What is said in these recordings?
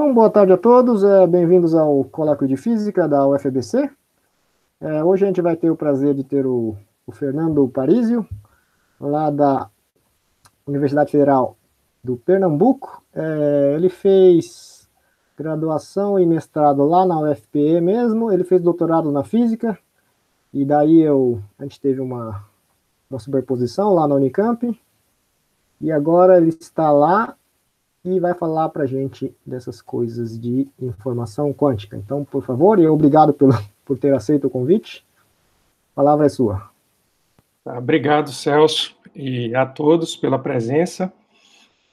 Então, boa tarde a todos, é, bem-vindos ao Colóquio de Física da UFBC. É, hoje a gente vai ter o prazer de ter o, o Fernando Parísio, lá da Universidade Federal do Pernambuco. É, ele fez graduação e mestrado lá na UFPE mesmo, ele fez doutorado na Física, e daí eu, a gente teve uma, uma superposição lá na Unicamp, e agora ele está lá e vai falar para a gente dessas coisas de informação quântica. Então, por favor, e obrigado pelo, por ter aceito o convite. A palavra é sua. Tá, obrigado, Celso, e a todos pela presença.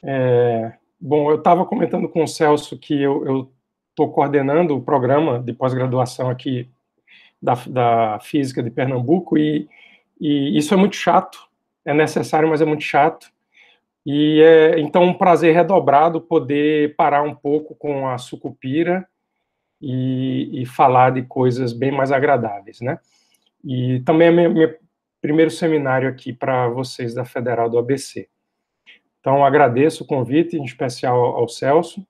É, bom, eu estava comentando com o Celso que eu estou coordenando o programa de pós-graduação aqui da, da, Física de Pernambuco, e, e isso é muito chato, é necessário, mas é muito chato e é então um prazer redobrado poder parar um pouco com a sucupira e, e falar de coisas bem mais agradáveis, né? E também é meu, meu primeiro seminário aqui para vocês da Federal do ABC. Então agradeço o convite, em especial ao Celso.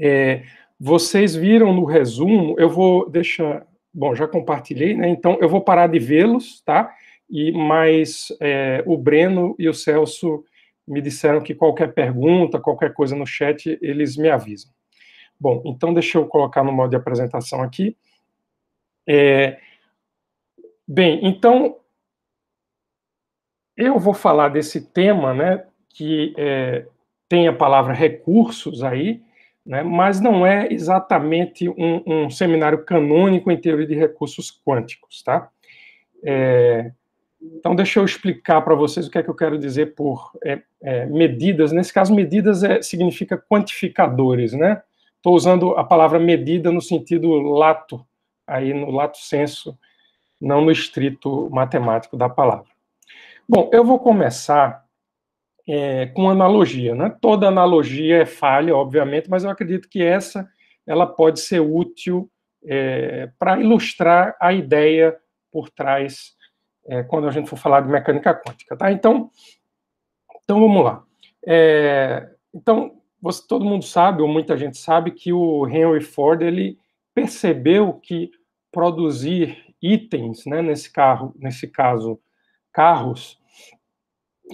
É, vocês viram no resumo, eu vou deixar, bom, já compartilhei, né? Então eu vou parar de vê-los, tá? E mas é, o Breno e o Celso me disseram que qualquer pergunta, qualquer coisa no chat, eles me avisam. Bom, então deixa eu colocar no modo de apresentação aqui. É, bem, então eu vou falar desse tema, né, que é, tem a palavra recursos aí, né, mas não é exatamente um, um seminário canônico em teoria de recursos quânticos, tá? É, então, deixa eu explicar para vocês o que é que eu quero dizer por é, é, medidas. Nesse caso, medidas é, significa quantificadores, né? Estou usando a palavra medida no sentido lato, aí no lato senso, não no estrito matemático da palavra. Bom, eu vou começar é, com analogia, né? Toda analogia é falha, obviamente, mas eu acredito que essa ela pode ser útil é, para ilustrar a ideia por trás é, quando a gente for falar de mecânica quântica, tá? Então, então vamos lá. É, então, você, todo mundo sabe, ou muita gente sabe, que o Henry Ford ele percebeu que produzir itens, né, nesse carro, nesse caso, carros,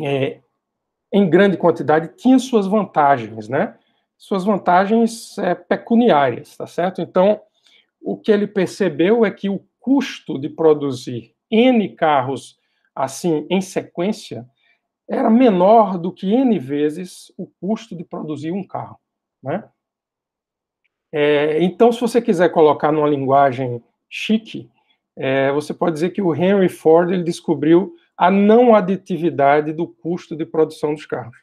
é, em grande quantidade tinha suas vantagens, né? Suas vantagens é, pecuniárias, tá certo? Então, o que ele percebeu é que o custo de produzir N carros assim em sequência, era menor do que N vezes o custo de produzir um carro. Né? É, então, se você quiser colocar numa linguagem chique, é, você pode dizer que o Henry Ford ele descobriu a não aditividade do custo de produção dos carros.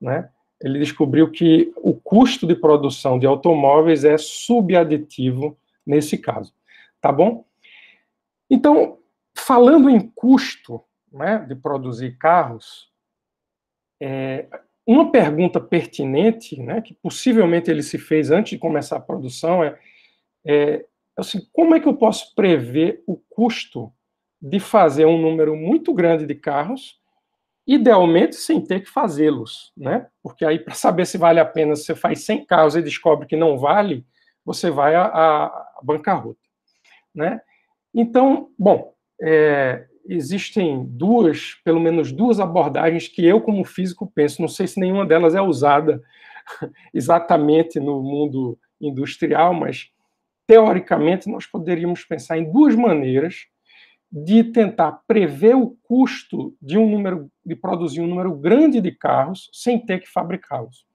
Né? Ele descobriu que o custo de produção de automóveis é subaditivo nesse caso. Tá bom? Então, Falando em custo né, de produzir carros, é, uma pergunta pertinente, né, que possivelmente ele se fez antes de começar a produção, é, é, é assim, como é que eu posso prever o custo de fazer um número muito grande de carros, idealmente sem ter que fazê-los, né? Porque aí, para saber se vale a pena, se você faz 100 carros e descobre que não vale, você vai à, bancarrota, né? Então, bom, é, existem duas, pelo menos duas abordagens que eu, como físico, penso. Não sei se nenhuma delas é usada exatamente no mundo industrial, mas teoricamente nós poderíamos pensar em duas maneiras de tentar prever o custo de um número de produzir um número grande de carros sem ter que fabricá-los.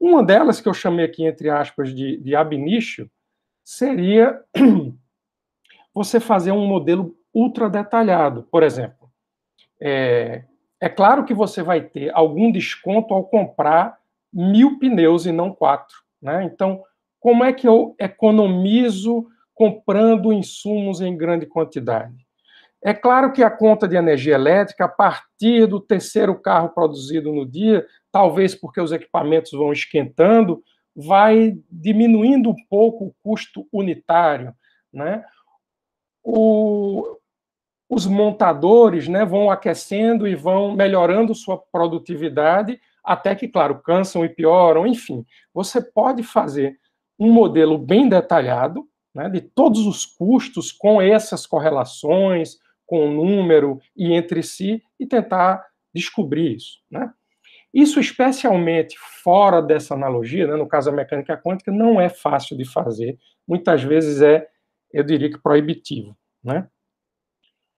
Uma delas que eu chamei aqui entre aspas de, de ab initio seria você fazer um modelo ultra detalhado. Por exemplo, é, é claro que você vai ter algum desconto ao comprar mil pneus e não quatro. Né? Então, como é que eu economizo comprando insumos em grande quantidade? É claro que a conta de energia elétrica, a partir do terceiro carro produzido no dia, talvez porque os equipamentos vão esquentando, vai diminuindo um pouco o custo unitário. Né? o, os montadores né, vão aquecendo e vão melhorando sua produtividade, até que, claro, cansam e pioram, enfim. Você pode fazer um modelo bem detalhado né, de todos os custos com essas correlações, com o número e entre si, e tentar descobrir isso. Né? Isso, especialmente fora dessa analogia, né, no caso da mecânica quântica, não é fácil de fazer, muitas vezes é eu diria que proibitivo, né?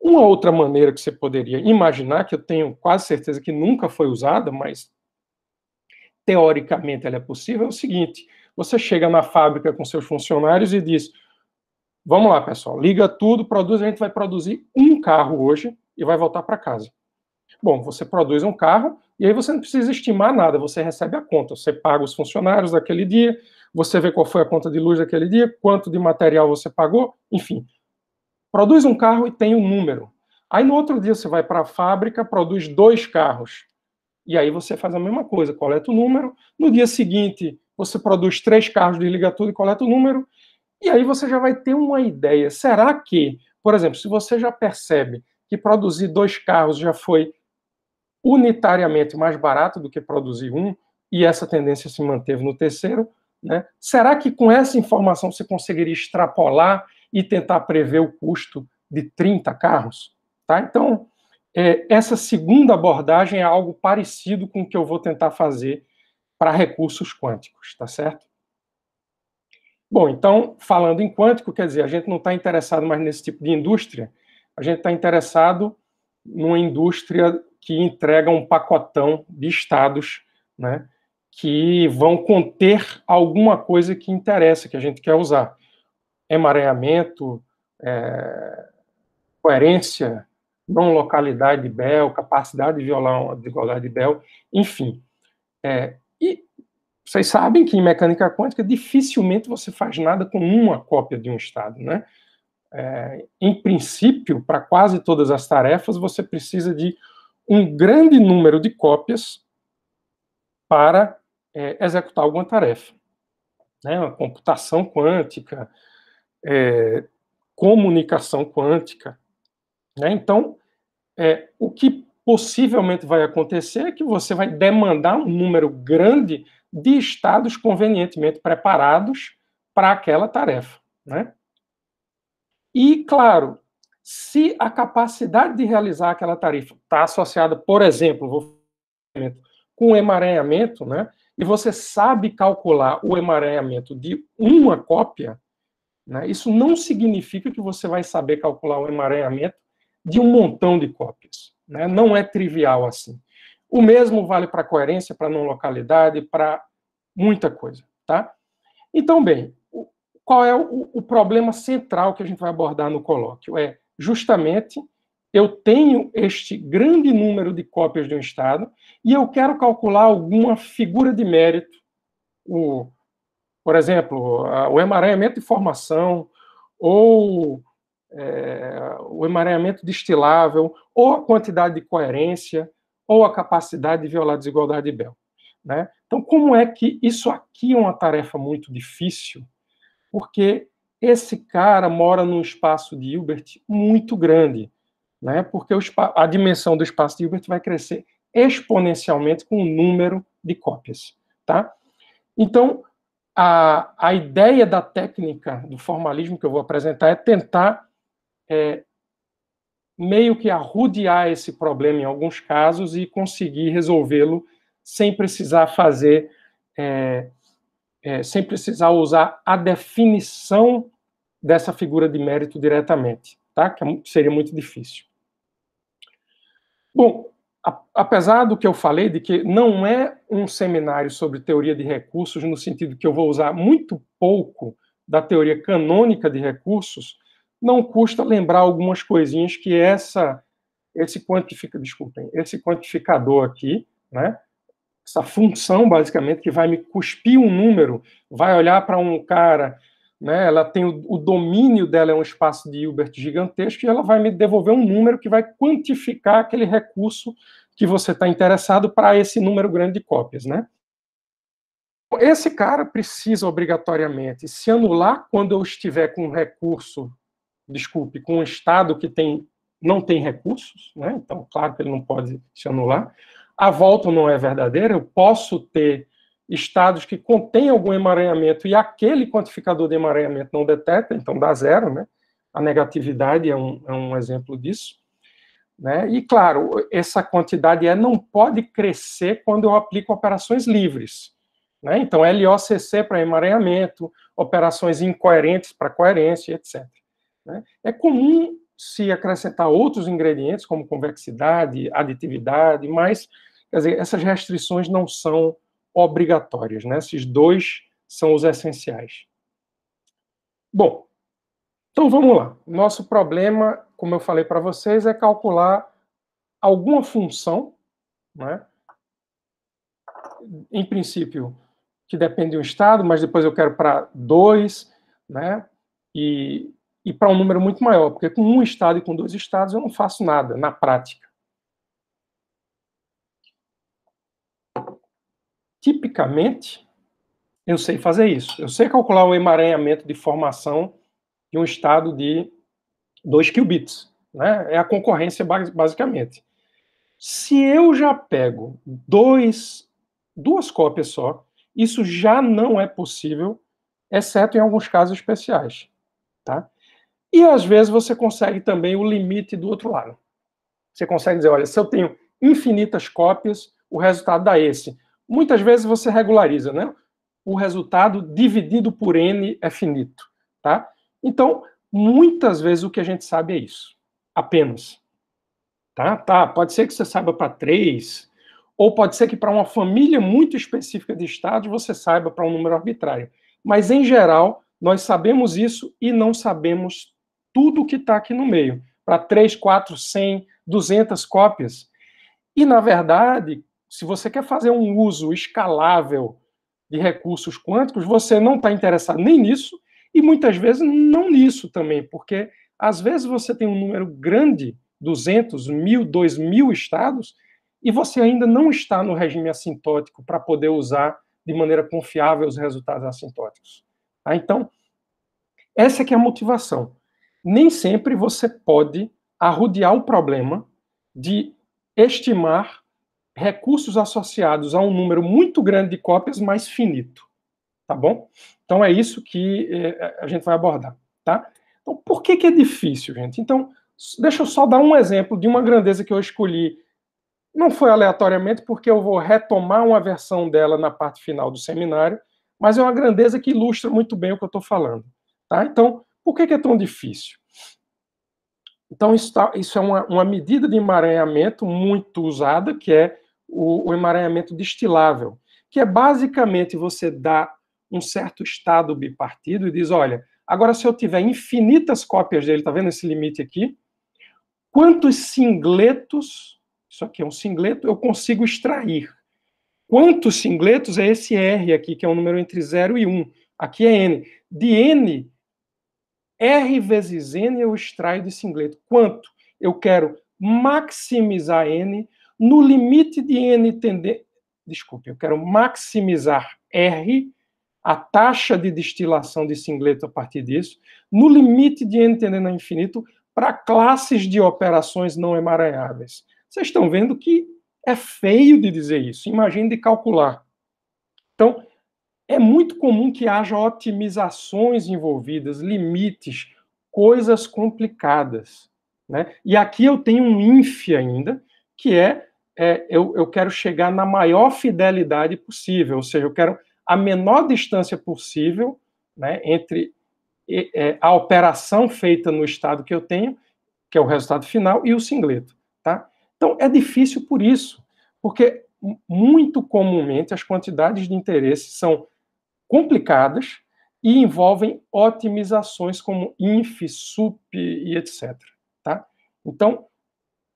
Uma outra maneira que você poderia imaginar, que eu tenho quase certeza que nunca foi usada, mas teoricamente ela é possível, é o seguinte: você chega na fábrica com seus funcionários e diz: Vamos lá, pessoal, liga tudo, produz, a gente vai produzir um carro hoje e vai voltar para casa. Bom, você produz um carro, e aí você não precisa estimar nada, você recebe a conta, você paga os funcionários daquele dia, você vê qual foi a conta de luz daquele dia, quanto de material você pagou, enfim. Produz um carro e tem um número. Aí no outro dia você vai para a fábrica, produz dois carros. E aí você faz a mesma coisa, coleta o número. No dia seguinte, você produz três carros, de tudo e coleta o número. E aí você já vai ter uma ideia. Será que, por exemplo, se você já percebe que produzir dois carros já foi unitariamente mais barato do que produzir um, e essa tendência se manteve no terceiro. Né? Será que com essa informação você conseguiria extrapolar e tentar prever o custo de 30 carros? Tá? Então, é, essa segunda abordagem é algo parecido com o que eu vou tentar fazer para recursos quânticos, tá certo? Bom, então, falando em quântico, quer dizer, a gente não está interessado mais nesse tipo de indústria, a gente está interessado numa indústria que entrega um pacotão de estados, né, que vão conter alguma coisa que interessa, que a gente quer usar. Emaranhamento, é, coerência, não localidade de Bell, capacidade de violar a desigualdade de Bell, enfim. É, e vocês sabem que em mecânica quântica dificilmente você faz nada com uma cópia de um estado, né? É, em princípio, para quase todas as tarefas, você precisa de um grande número de cópias para é, executar alguma tarefa. Né? Uma computação quântica, é, comunicação quântica. Né? Então, é, o que possivelmente vai acontecer é que você vai demandar um número grande de estados convenientemente preparados para aquela tarefa. Né? E, claro, se a capacidade de realizar aquela tarifa está associada, por exemplo, com emaranhamento, né? E você sabe calcular o emaranhamento de uma cópia, né? Isso não significa que você vai saber calcular o emaranhamento de um montão de cópias, né? Não é trivial assim. O mesmo vale para coerência, para não localidade, para muita coisa, tá? Então, bem, qual é o, o problema central que a gente vai abordar no colóquio? É justamente eu tenho este grande número de cópias de um Estado e eu quero calcular alguma figura de mérito, o, por exemplo, o emaranhamento de formação, ou é, o emaranhamento destilável, ou a quantidade de coerência, ou a capacidade de violar a desigualdade de Bell. Né? Então, como é que isso aqui é uma tarefa muito difícil? Porque esse cara mora num espaço de Hilbert muito grande, né? porque a dimensão do espaço de Hilbert vai crescer exponencialmente com o número de cópias. Tá? Então, a, a ideia da técnica do formalismo que eu vou apresentar é tentar é, meio que arrudear esse problema em alguns casos e conseguir resolvê-lo sem precisar fazer é, é, sem precisar usar a definição dessa figura de mérito diretamente, tá? Que é seria muito difícil. Bom, a, apesar do que eu falei de que não é um seminário sobre teoria de recursos no sentido que eu vou usar muito pouco da teoria canônica de recursos, não custa lembrar algumas coisinhas que essa esse quantifica, desculpem, esse quantificador aqui, né? essa função, basicamente, que vai me cuspir um número, vai olhar para um cara, né, ela tem o, o, domínio dela, é um espaço de Hilbert gigantesco, e ela vai me devolver um número que vai quantificar aquele recurso que você está interessado para esse número grande de cópias, né? Esse cara precisa obrigatoriamente se anular quando eu estiver com um recurso, desculpe, com um estado que tem, não tem recursos, né? Então, claro que ele não pode se anular a volta não é verdadeira, eu posso ter estados que contêm algum emaranhamento e aquele quantificador de emaranhamento não detecta, então dá zero, né? A negatividade é um, é um exemplo disso. Né? E, claro, essa quantidade é não pode crescer quando eu aplico operações livres. Né? Então, LOCC para emaranhamento, operações incoerentes para coerência, etc. Né? É comum se acrescentar outros ingredientes, como convexidade, aditividade, mas Quer dizer, essas restrições não são obrigatórias, né? Esses dois são os essenciais. Bom, então vamos lá. Nosso problema, como eu falei para vocês, é calcular alguma função, né? em princípio, que depende de um estado, mas depois eu quero para dois, né? e, e para um número muito maior, porque com um estado e com dois estados eu não faço nada na prática. tipicamente, eu sei fazer isso. Eu sei calcular o emaranhamento de formação de um estado de 2 qubits. Né? É a concorrência, basicamente. Se eu já pego dois, duas cópias só, isso já não é possível, exceto em alguns casos especiais. Tá? E às vezes você consegue também o limite do outro lado. Você consegue dizer, olha, se eu tenho infinitas cópias, o resultado dá esse. Muitas vezes você regulariza, né? O resultado dividido por n é finito, tá? Então, muitas vezes o que a gente sabe é isso, apenas. Tá? Tá, pode ser que você saiba para três, ou pode ser que para uma família muito específica de estados você saiba para um número arbitrário. Mas, em geral, nós sabemos isso e não sabemos tudo o que está aqui no meio. Para 3, 4, 100, 200 cópias. E, na verdade, se você quer fazer um uso escalável de recursos quânticos, você não está interessado nem nisso e muitas vezes não nisso também, porque às vezes você tem um número grande, 200, mil, dois mil estados, e você ainda não está no regime assintótico para poder usar de maneira confiável os resultados assintóticos. Tá? Então, essa é que é a motivação. Nem sempre você pode arrodear o problema de estimar recursos associados a um número muito grande de cópias, mas finito. Tá bom? Então é isso que eh, a gente vai abordar, tá? Então, por que, que é difícil, gente? Então, deixa eu só dar um exemplo de uma grandeza que eu escolhi. Não foi aleatoriamente, porque eu vou retomar uma versão dela na parte final do seminário, mas é uma grandeza que ilustra muito bem o que eu estou falando. Tá? Então, por que, que é tão difícil? Então, isso, tá, isso é uma, uma, medida de emaranhamento muito usada, que é o, o emaranhamento destilável, que é basicamente você dá um certo estado bipartido e diz: olha, agora se eu tiver infinitas cópias dele, tá vendo esse limite aqui? Quantos singletos, isso aqui é um singleto, eu consigo extrair? Quantos singletos é esse R aqui, que é um número entre 0 e 1? Um. Aqui é N. De N, R vezes N eu extraio de singleto. Quanto? Eu quero maximizar N no limite de N tender... Desculpe, eu quero maximizar R, a taxa de destilação de singleto a partir disso, no limite de N tendendo a infinito para classes de operações não emaranháveis. Vocês estão vendo que é feio de dizer isso. Imagine de calcular. Então, é muito comum que haja otimizações envolvidas, limites, coisas complicadas. Né? E aqui eu tenho um INF ainda, que é, é eu, eu quero chegar na maior fidelidade possível, ou seja, eu quero a menor distância possível né, entre é, a operação feita no estado que eu tenho, que é o resultado final, e o singleto. Tá? Então, é difícil por isso, porque muito comumente as quantidades de interesse são complicadas e envolvem otimizações como INF, SUP e etc. Tá? Então,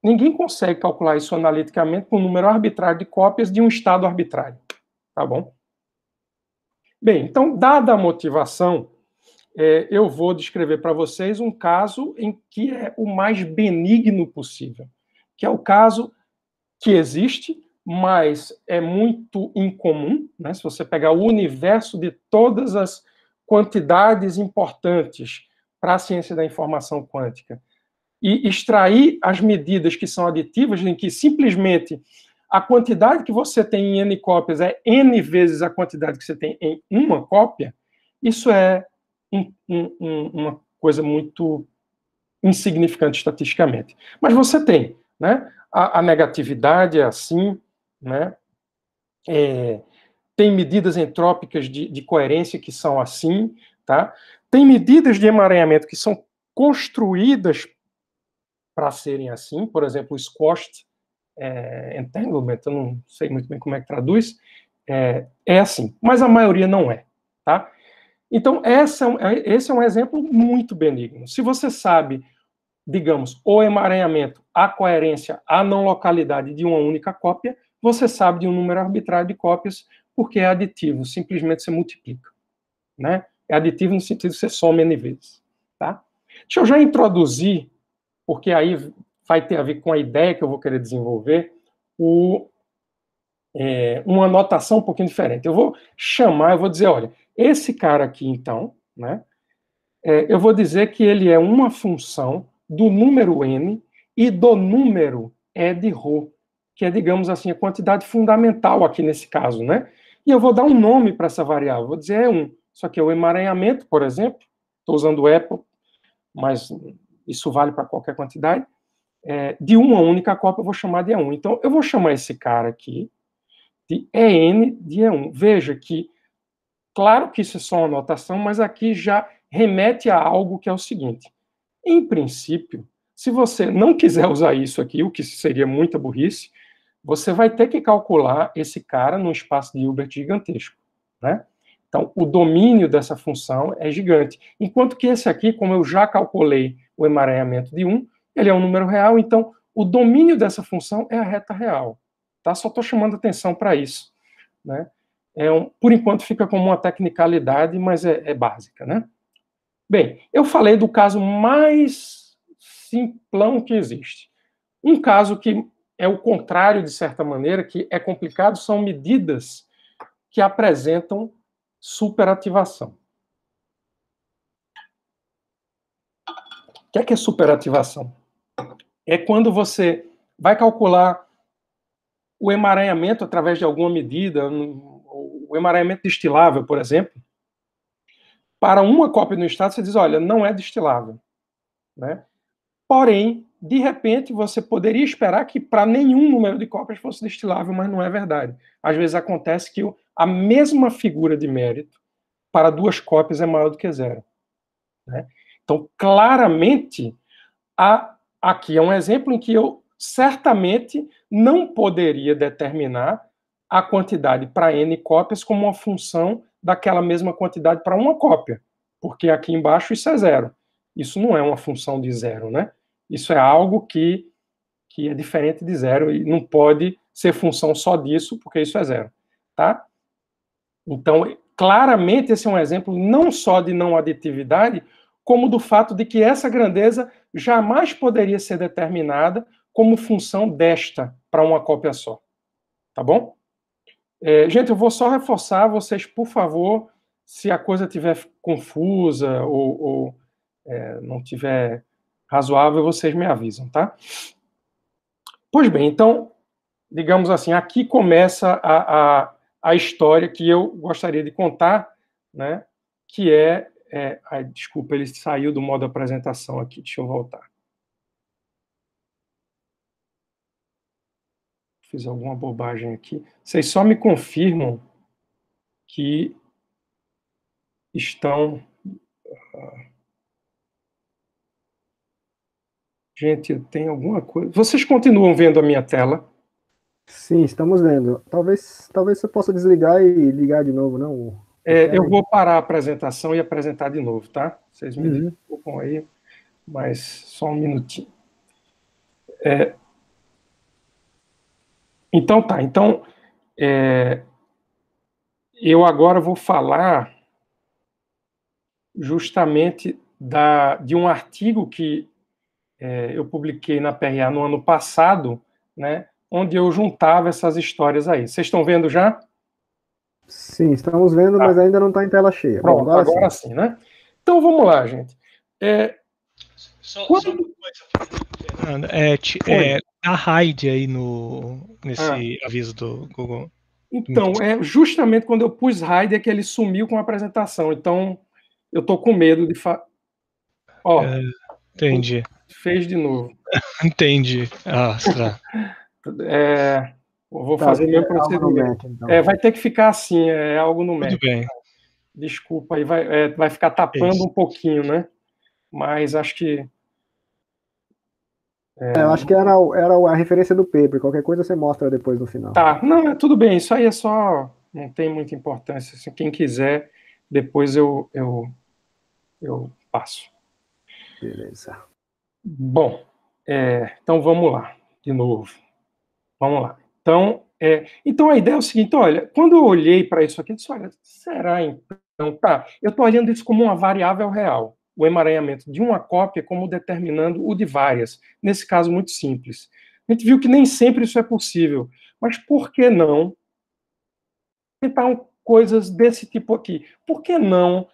ninguém consegue calcular isso analiticamente com um número arbitrário de cópias de um estado arbitrário. Tá bom? Bem, então, dada a motivação, é, eu vou descrever para vocês um caso em que é o mais benigno possível, que é o caso que existe, mas é muito incomum, né? se você pegar o universo de todas as quantidades importantes para a ciência da informação quântica e extrair as medidas que são aditivas, em que simplesmente a quantidade que você tem em n cópias é n vezes a quantidade que você tem em uma cópia, isso é um, um, uma coisa muito insignificante estatisticamente. Mas você tem, né? A, a negatividade é assim, né? É, tem medidas entrópicas de, de, coerência que são assim, tá? Tem medidas de emaranhamento que são construídas para serem assim, por exemplo, o squashed é, entanglement, eu não sei muito bem como é que traduz, é, é assim, mas a maioria não é, tá? Então, essa, é é, esse é um exemplo muito benigno. Se você sabe, digamos, o emaranhamento, a coerência, a não localidade de uma única cópia, você sabe de um número arbitrário de cópias porque é aditivo, simplesmente você multiplica, né? É aditivo no sentido que você soma n vezes, tá? Deixa eu já introduzir, porque aí vai ter a ver com a ideia que eu vou querer desenvolver, o, é, uma anotação um pouquinho diferente. Eu vou chamar, eu vou dizer, olha, esse cara aqui, então, né? É, eu vou dizer que ele é uma função do número n e do número é de rho que é, digamos assim, a quantidade fundamental aqui nesse caso, né? E eu vou dar um nome para essa variável, vou dizer E1. É só que é o emaranhamento, por exemplo, estou usando Apple, mas isso vale para qualquer quantidade, é, de uma única copa eu vou chamar de E1. Então, eu vou chamar esse cara aqui de EN de E1. Veja que, claro que isso é só uma anotação, mas aqui já remete a algo que é o seguinte. Em princípio, se você não quiser usar isso aqui, o que seria muita burrice, você vai ter que calcular esse cara num espaço de Hilbert gigantesco, né? Então, o domínio dessa função é gigante. Enquanto que esse aqui, como eu já calculei o emaranhamento de 1, ele é um número real, então o domínio dessa função é a reta real. Tá? Só estou chamando atenção para isso. Né? É um, por enquanto fica como uma tecnicalidade, mas é, é básica. Né? Bem, eu falei do caso mais simplão que existe. Um caso que é o contrário, de certa maneira, que é complicado, são medidas que apresentam superativação. O que é, que é superativação? É quando você vai calcular o emaranhamento através de alguma medida, o emaranhamento destilável, por exemplo, para uma cópia no estado, você diz, olha, não é destilável. Né? Porém, de repente você poderia esperar que para nenhum número de cópias fosse destilável, mas não é verdade. Às vezes acontece que a mesma figura de mérito para duas cópias é maior do que zero. Né? Então, claramente, há, aqui é um exemplo em que eu certamente não poderia determinar a quantidade para n cópias como uma função daquela mesma quantidade para uma cópia, porque aqui embaixo isso é zero. Isso não é uma função de zero, né? Isso é algo que, que é diferente de zero e não pode ser função só disso, porque isso é zero, tá? Então, claramente esse é um exemplo não só de não aditividade, como do fato de que essa grandeza jamais poderia ser determinada como função desta para uma cópia só. Tá bom? É, gente, eu vou só reforçar vocês, por favor, se a coisa tiver confusa ou, ou é, não tiver razoável, vocês me avisam, tá? Pois bem, então, digamos assim, aqui começa a, a, a história que eu gostaria de contar, né? Que é. é ai, desculpa, ele saiu do modo apresentação aqui, deixa eu voltar. Fiz alguma bobagem aqui. Vocês só me confirmam que estão. Uh, Gente, tem alguma coisa. Vocês continuam vendo a minha tela? Sim, estamos vendo. Talvez, talvez eu possa desligar e ligar de novo, não? É, eu vou parar a apresentação e apresentar de novo, tá? Vocês me uhum. desculpam aí, mas só um minutinho. É... Então tá, então é... eu agora vou falar justamente da, de um artigo que é, eu publiquei na PRA no ano passado, né, onde eu juntava essas histórias aí. Vocês estão vendo já? Sim, estamos vendo, tá. mas ah. ainda não está em tela cheia. Pronto, agora, agora sim. sim. né? Então vamos lá, gente. É... Só, Quando... só uma coisa, Fernando. É, te, é, a Raid aí no, nesse ah. aviso do Google. Então, é justamente quando eu pus Raid é que ele sumiu com a apresentação. Então, eu tô com medo de. Fa... Ó, é, entendi fez de novo. Entendi. Ah, é, vou tá, fazer o meu procedimento. Então. É, vai ter que ficar assim, é algo no método. Tudo bem. Desculpa, aí vai, é, vai ficar tapando Isso. um pouquinho, né? Mas acho que. É, eu acho que era, era a referência do paper, qualquer coisa você mostra depois no final. Tá, não, é tudo bem, isso aí é só. Não tem muita importância. Assim, quem quiser, depois eu, eu, eu passo. Beleza. Bom, é, então vamos lá, de novo. Vamos lá. Então, é, então a ideia é o seguinte: olha, quando eu olhei para isso aqui, eu disse, olha, será então? Tá, eu estou olhando isso como uma variável real, o emaranhamento de uma cópia como determinando o de várias. Nesse caso, muito simples. A gente viu que nem sempre isso é possível, mas por que não tentar coisas desse tipo aqui? Por que não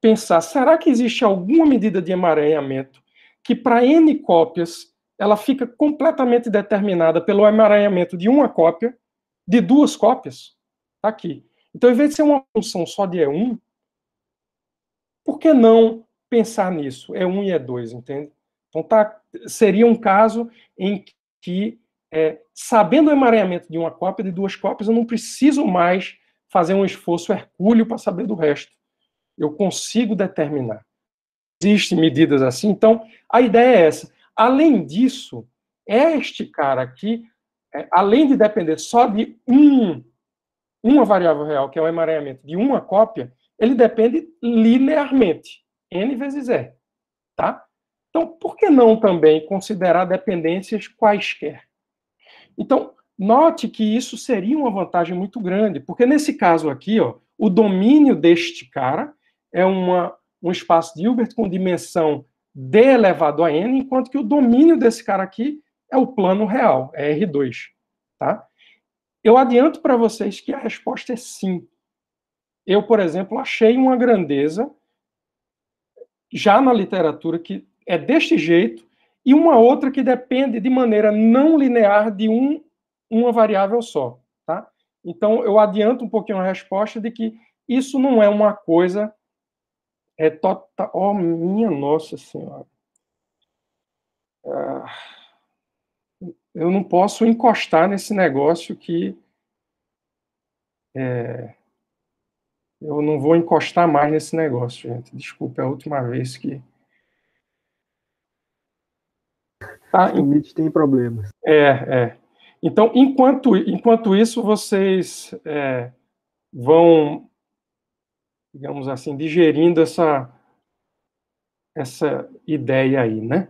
pensar, será que existe alguma medida de emaranhamento que para N cópias ela fica completamente determinada pelo emaranhamento de uma cópia, de duas cópias, tá aqui. Então, em vez de ser uma função só de E1, por que não pensar nisso? E1 e E2, entende? Então, tá, seria um caso em que, é, sabendo o emaranhamento de uma cópia, de duas cópias, eu não preciso mais fazer um esforço hercúleo para saber do resto. Eu consigo determinar existem medidas assim. Então, a ideia é essa. Além disso, este cara aqui, é, além de depender só de um, uma variável real, que é o emaranhamento de uma cópia, ele depende linearmente, n vezes e, tá? Então, por que não também considerar dependências quaisquer? Então, note que isso seria uma vantagem muito grande, porque nesse caso aqui, ó, o domínio deste cara é uma um espaço de Hilbert com dimensão D elevado a N, enquanto que o domínio desse cara aqui é o plano real, é R2. Tá? Eu adianto para vocês que a resposta é sim. Eu, por exemplo, achei uma grandeza já na literatura que é deste jeito e uma outra que depende de maneira não linear de um, uma variável só. Tá? Então, eu adianto um pouquinho a resposta de que isso não é uma coisa é total. Oh, minha Nossa Senhora. Ah, eu não posso encostar nesse negócio que. É, eu não vou encostar mais nesse negócio, gente. Desculpa, é a última vez que. Tá, o MIT tem problemas. É, é. Então, enquanto, enquanto isso, vocês é, vão digamos assim, digerindo essa, essa ideia aí, né?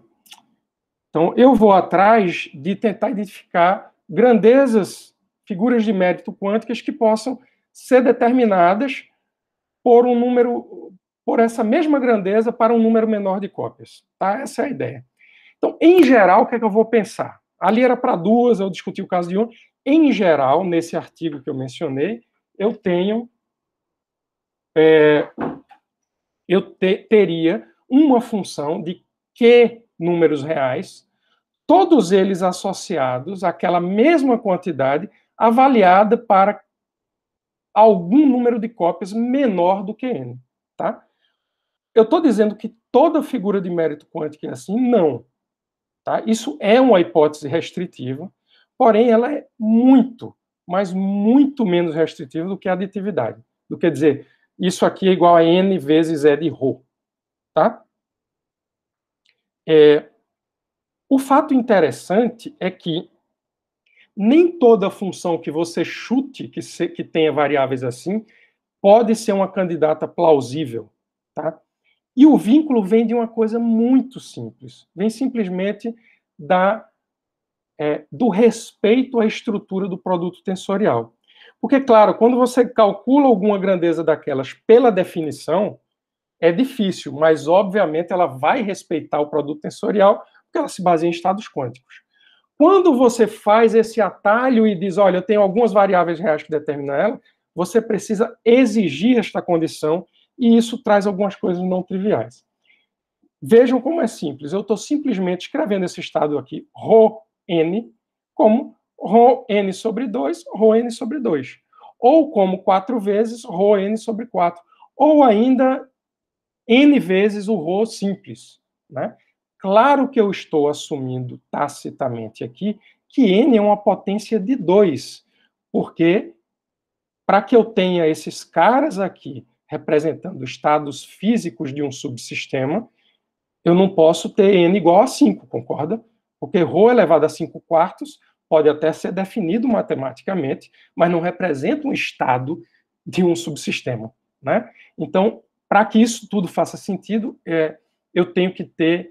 Então, eu vou atrás de tentar identificar grandezas, figuras de mérito quânticas que possam ser determinadas por um número, por essa mesma grandeza para um número menor de cópias, tá? Essa é a ideia. Então, em geral, o que é que eu vou pensar? Ali era para duas, eu discuti o caso de uma. Em geral, nesse artigo que eu mencionei, eu tenho é, eu te, teria uma função de que números reais, todos eles associados àquela mesma quantidade avaliada para algum número de cópias menor do que N, tá? Eu estou dizendo que toda figura de mérito quântico é assim? Não. Tá? Isso é uma hipótese restritiva, porém ela é muito, mas muito menos restritiva do que a aditividade. Do que dizer, isso aqui é igual a n vezes E de Rho, tá? É, o fato interessante é que nem toda função que você chute, que, se, que tenha variáveis assim, pode ser uma candidata plausível, tá? E o vínculo vem de uma coisa muito simples, vem simplesmente da, é, do respeito à estrutura do produto tensorial. Porque, claro, quando você calcula alguma grandeza daquelas pela definição, é difícil, mas obviamente ela vai respeitar o produto tensorial, porque ela se baseia em estados quânticos. Quando você faz esse atalho e diz, olha, eu tenho algumas variáveis reais que determinam ela, você precisa exigir esta condição e isso traz algumas coisas não triviais. Vejam como é simples. Eu estou simplesmente escrevendo esse estado aqui, ρn, como Rho n sobre 2, Rho n sobre 2. Ou como 4 vezes Rho n sobre 4. Ou ainda n vezes o Rho simples. Né? Claro que eu estou assumindo tacitamente aqui que n é uma potência de 2, porque para que eu tenha esses caras aqui representando estados físicos de um subsistema, eu não posso ter n igual a 5, concorda? Porque Rho elevado a 5 quartos pode até ser definido matematicamente, mas não representa um estado de um subsistema. Né? Então, para que isso tudo faça sentido, é, eu tenho que ter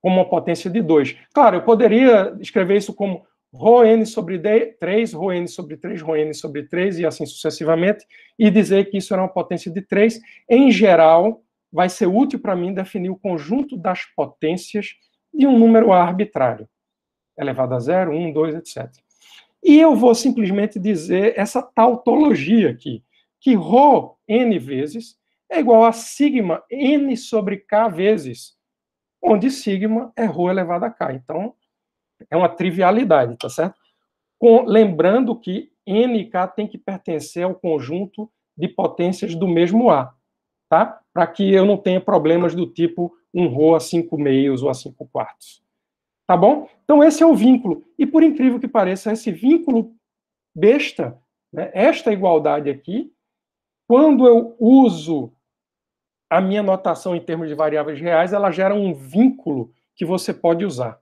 como uma potência de 2. Claro, eu poderia escrever isso como Rho n sobre 3, Rho n sobre 3, Rho n sobre 3 e assim sucessivamente, e dizer que isso era uma potência de 3. Em geral, vai ser útil para mim definir o conjunto das potências de um número arbitrário elevado a zero, 1, 2, etc. E eu vou simplesmente dizer essa tautologia aqui, que Rho n vezes é igual a sigma n sobre k vezes, onde sigma é Rho elevado a k. Então, é uma trivialidade, tá certo? Com, lembrando que n e k tem que pertencer ao conjunto de potências do mesmo A, tá? Para que eu não tenha problemas do tipo um Rho a 5 meios ou a 5 quartos. Tá bom? Então, esse é o vínculo. E por incrível que pareça, esse vínculo besta, né, esta igualdade aqui, quando eu uso a minha notação em termos de variáveis reais, ela gera um vínculo que você pode usar.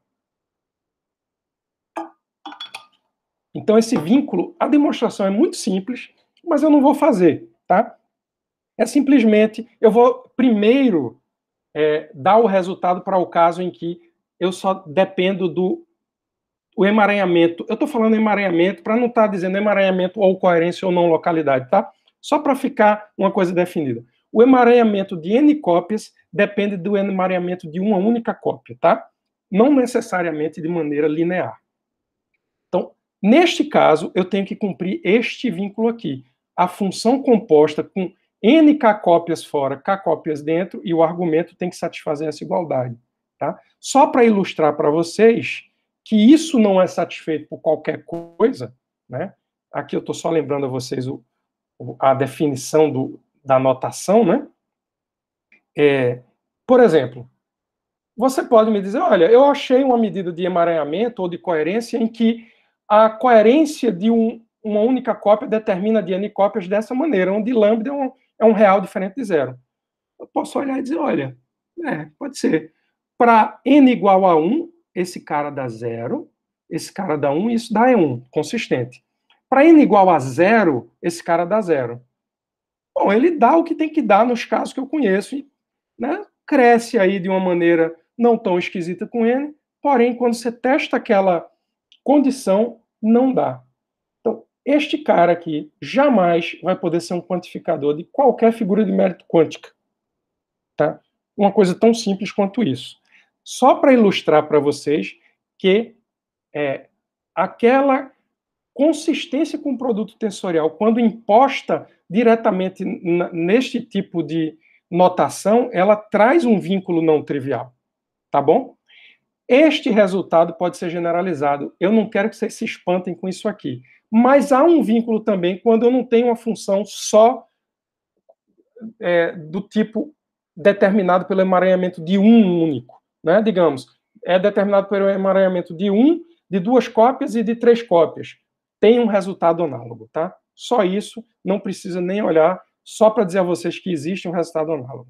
Então, esse vínculo, a demonstração é muito simples, mas eu não vou fazer, tá? É simplesmente, eu vou primeiro é, dar o resultado para o caso em que eu só dependo do o emaranhamento. Eu estou falando emaranhamento para não estar tá dizendo emaranhamento ou coerência ou não localidade, tá? Só para ficar uma coisa definida. O emaranhamento de N cópias depende do emaranhamento de uma única cópia, tá? Não necessariamente de maneira linear. Então, neste caso, eu tenho que cumprir este vínculo aqui. A função composta com NK cópias fora, K cópias dentro, e o argumento tem que satisfazer essa igualdade. Tá? Só para ilustrar para vocês que isso não é satisfeito por qualquer coisa, né? aqui eu estou só lembrando a vocês o, a definição do, da notação, né? É, por exemplo, você pode me dizer, olha, eu achei uma medida de emaranhamento ou de coerência em que a coerência de um, uma única cópia determina de n cópias dessa maneira, onde lambda é um, é um real diferente de zero. Eu posso olhar e dizer, olha, é, pode ser. Para n igual a 1, esse cara dá 0, esse cara dá 1 e isso dá 1, é consistente. Para n igual a 0, esse cara dá 0. Bom, ele dá o que tem que dar nos casos que eu conheço, e, né? cresce aí de uma maneira não tão esquisita com n, porém, quando você testa aquela condição, não dá. Então, este cara aqui jamais vai poder ser um quantificador de qualquer figura de mérito quântica. Tá? Uma coisa tão simples quanto isso só para ilustrar para vocês que é, aquela consistência com o produto tensorial, quando imposta diretamente neste tipo de notação, ela traz um vínculo não trivial, tá bom? Este resultado pode ser generalizado. Eu não quero que vocês se espantem com isso aqui. Mas há um vínculo também quando eu não tenho uma função só é, do tipo determinado pelo emaranhamento de um único né, digamos, é determinado pelo emaranhamento de um, de duas cópias e de três cópias, tem um resultado análogo, tá? Só isso, não precisa nem olhar, só para dizer a vocês que existe um resultado análogo.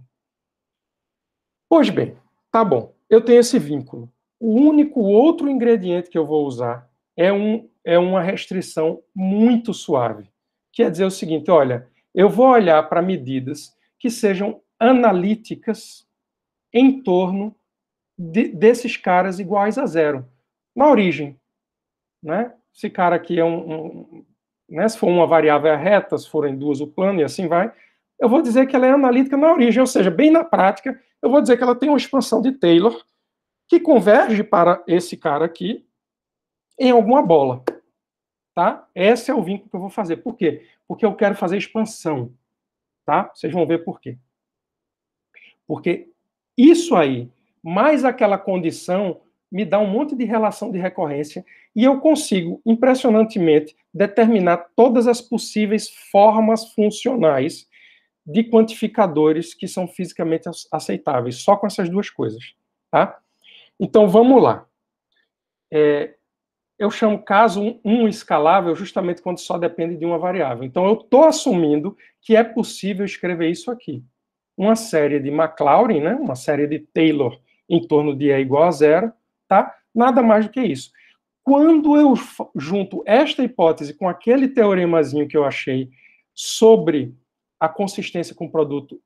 Pois bem, tá bom, eu tenho esse vínculo. O único outro ingrediente que eu vou usar é, um, é uma restrição muito suave, que é dizer o seguinte, olha, eu vou olhar para medidas que sejam analíticas em torno de, desses caras iguais a zero. Na origem, né? Esse cara aqui é um, um né? se for uma variável reta, se forem duas o plano e assim vai, eu vou dizer que ela é analítica na origem, ou seja, bem na prática, eu vou dizer que ela tem uma expansão de Taylor que converge para esse cara aqui em alguma bola. Tá? Esse é o vínculo que eu vou fazer. Por quê? Porque eu quero fazer expansão. Tá? Vocês vão ver por quê. Porque isso aí mais aquela condição me dá um monte de relação de recorrência e eu consigo, impressionantemente, determinar todas as possíveis formas funcionais de quantificadores que são fisicamente aceitáveis, só com essas duas coisas, tá? Então, vamos lá. É, eu chamo caso 1 um escalável justamente quando só depende de uma variável. Então, eu estou assumindo que é possível escrever isso aqui. Uma série de Maclaurin, né? uma série de Taylor, em torno de E é igual a zero, tá? Nada mais do que isso. Quando eu junto esta hipótese com aquele teoremazinho que eu achei sobre a consistência com o produto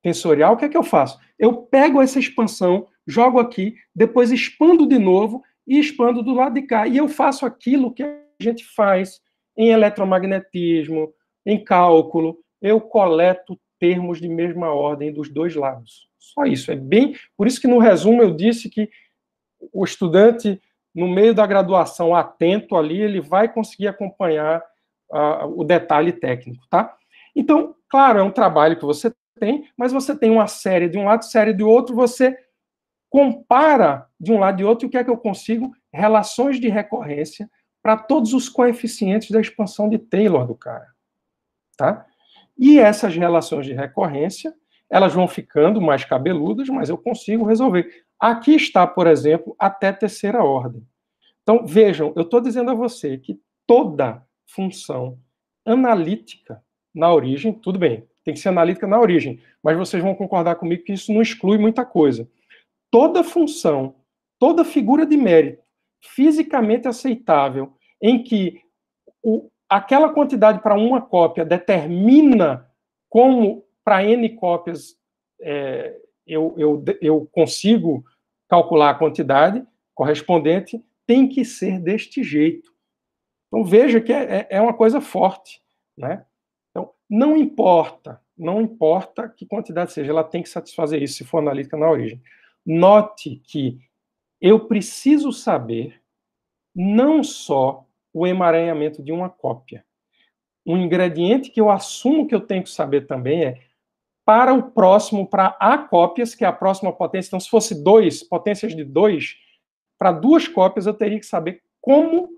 tensorial, o que é que eu faço? Eu pego essa expansão, jogo aqui, depois expando de novo e expando do lado de cá. E eu faço aquilo que a gente faz em eletromagnetismo, em cálculo. Eu coleto termos de mesma ordem dos dois lados. Só isso. É bem. Por isso que no resumo eu disse que o estudante, no meio da graduação, atento ali, ele vai conseguir acompanhar uh, o detalhe técnico, tá? Então, claro, é um trabalho que você tem, mas você tem uma série de um lado, série do outro, você compara de um lado e outro, e o que é que eu consigo? Relações de recorrência para todos os coeficientes da expansão de Taylor do cara, tá? E essas relações de recorrência elas vão ficando mais cabeludas, mas eu consigo resolver. Aqui está, por exemplo, até terceira ordem. Então, vejam, eu estou dizendo a você que toda função analítica na origem, tudo bem, tem que ser analítica na origem, mas vocês vão concordar comigo que isso não exclui muita coisa. Toda função, toda figura de mérito fisicamente aceitável, em que o, aquela quantidade para uma cópia determina como para N cópias é, eu, eu, eu consigo calcular a quantidade correspondente, tem que ser deste jeito. Então veja que é, é, é uma coisa forte. Né? Então, não importa, não importa que quantidade seja, ela tem que satisfazer isso se for analítica na origem. Note que eu preciso saber não só o emaranhamento de uma cópia. Um ingrediente que eu assumo que eu tenho que saber também é para o próximo, para a cópias, que é a próxima potência. Então, se fosse dois, potências de dois, para duas cópias, eu teria que saber como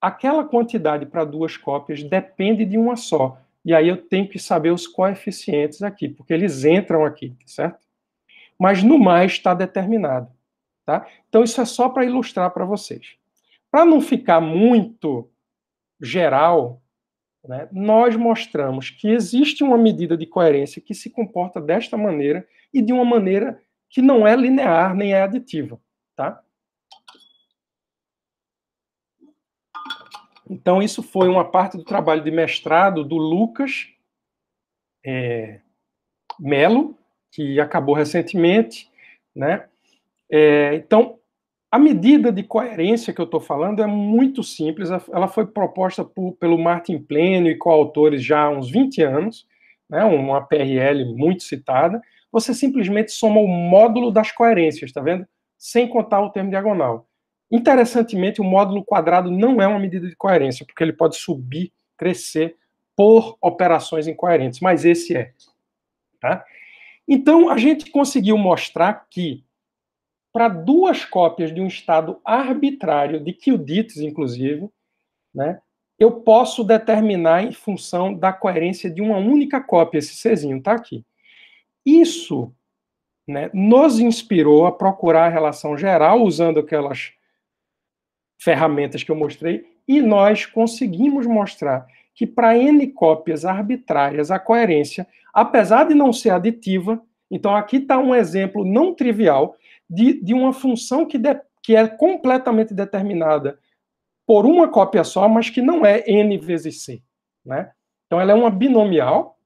aquela quantidade para duas cópias depende de uma só. E aí eu tenho que saber os coeficientes aqui, porque eles entram aqui, certo? Mas no mais está determinado, tá? Então isso é só para ilustrar para vocês. Para não ficar muito geral, né, nós mostramos que existe uma medida de coerência que se comporta desta maneira e de uma maneira que não é linear nem é aditiva, tá? Então, isso foi uma parte do trabalho de mestrado do Lucas é, Melo, que acabou recentemente, né? É, então, a medida de coerência que eu estou falando é muito simples, ela foi proposta por, pelo Martin Plenio e coautores já há uns 20 anos, né, uma PRL muito citada. Você simplesmente soma o módulo das coerências, está vendo? Sem contar o termo diagonal. Interessantemente, o módulo quadrado não é uma medida de coerência, porque ele pode subir, crescer por operações incoerentes, mas esse é. Tá? Então, a gente conseguiu mostrar que para duas cópias de um estado arbitrário, de Kildites, inclusive, né, eu posso determinar em função da coerência de uma única cópia. Esse Czinho está aqui. Isso né, nos inspirou a procurar a relação geral usando aquelas ferramentas que eu mostrei, e nós conseguimos mostrar que para N cópias arbitrárias, a coerência, apesar de não ser aditiva, então aqui está um exemplo não trivial de, de uma função que, de, que é completamente determinada por uma cópia só, mas que não é n vezes c. Né? Então, ela é uma binomial,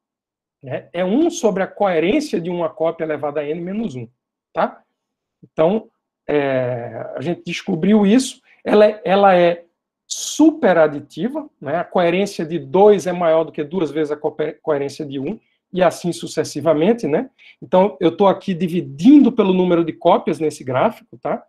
né? é 1 sobre a coerência de uma cópia elevada a n menos 1. Tá? Então, é, a gente descobriu isso. Ela, é, ela é superaditiva, né? a coerência de 2 é maior do que duas vezes a coerência de 1. Um e assim sucessivamente, né? Então, eu estou aqui dividindo pelo número de cópias nesse gráfico, tá?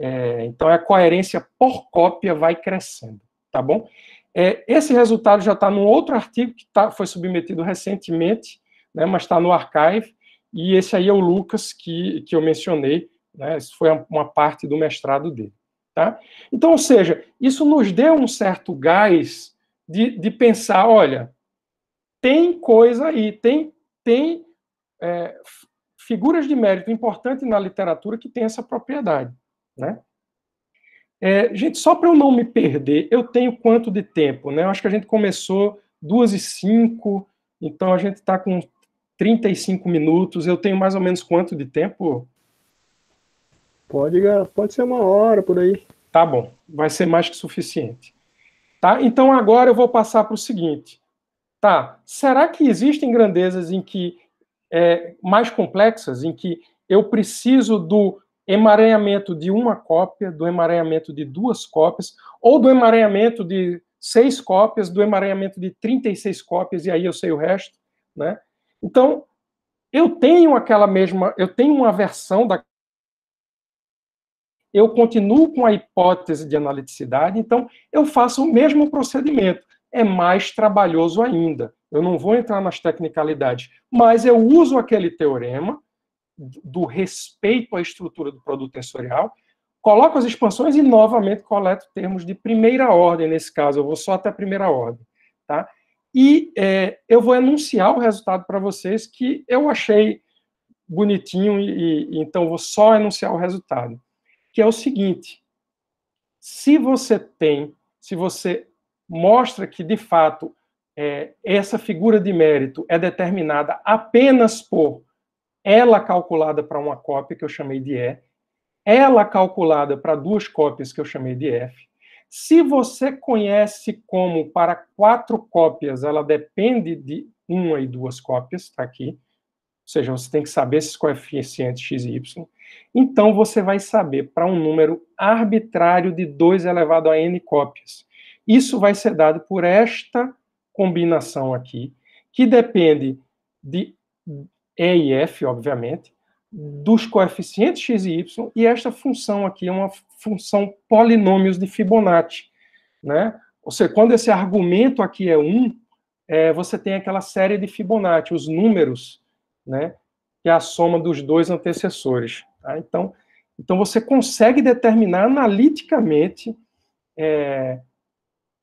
É, então, a coerência por cópia vai crescendo, tá bom? É, esse resultado já está num outro artigo que tá, foi submetido recentemente, né, mas está no archive, e esse aí é o Lucas que, que eu mencionei, né, isso foi uma parte do mestrado dele. Tá? Então, ou seja, isso nos deu um certo gás de, de pensar, olha, tem coisa aí, tem, tem é, figuras de mérito importante na literatura que tem essa propriedade, né? É, gente, só para eu não me perder, eu tenho quanto de tempo, né? Eu acho que a gente começou duas e cinco, então a gente está com 35 minutos. Eu tenho mais ou menos quanto de tempo? Pode, pode ser uma hora por aí. Tá bom, vai ser mais que suficiente. Tá? Então agora eu vou passar para o seguinte tá, será que existem grandezas em que é, mais complexas, em que eu preciso do emaranhamento de uma cópia, do emaranhamento de duas cópias, ou do emaranhamento de seis cópias, do emaranhamento de 36 cópias, e aí eu sei o resto, né? Então, eu tenho aquela mesma, eu tenho uma versão da eu continuo com a hipótese de analiticidade, então eu faço o mesmo procedimento é mais trabalhoso ainda. Eu não vou entrar nas tecnicalidades, mas eu uso aquele teorema do respeito à estrutura do produto tensorial, coloco as expansões e novamente coleto termos de primeira ordem, nesse caso, eu vou só até a primeira ordem, tá? E é, eu vou enunciar o resultado para vocês que eu achei bonitinho, e, e então vou só enunciar o resultado, que é o seguinte: se você tem, se você mostra que, de fato, é, essa figura de mérito é determinada apenas por ela calculada para uma cópia, que eu chamei de E, ela calculada para duas cópias, que eu chamei de F. Se você conhece como para quatro cópias ela depende de uma e duas cópias, está aqui, ou seja, você tem que saber esses coeficientes x e y, então você vai saber para um número arbitrário de 2 elevado a n cópias. Isso vai ser dado por esta combinação aqui, que depende de E e F, obviamente, dos coeficientes x e y, e esta função aqui é uma função polinômios de Fibonacci, né? Ou seja, quando esse argumento aqui é 1, é, você tem aquela série de Fibonacci, os números, né? Que é a soma dos dois antecessores. Tá? Então, então, você consegue determinar analiticamente é,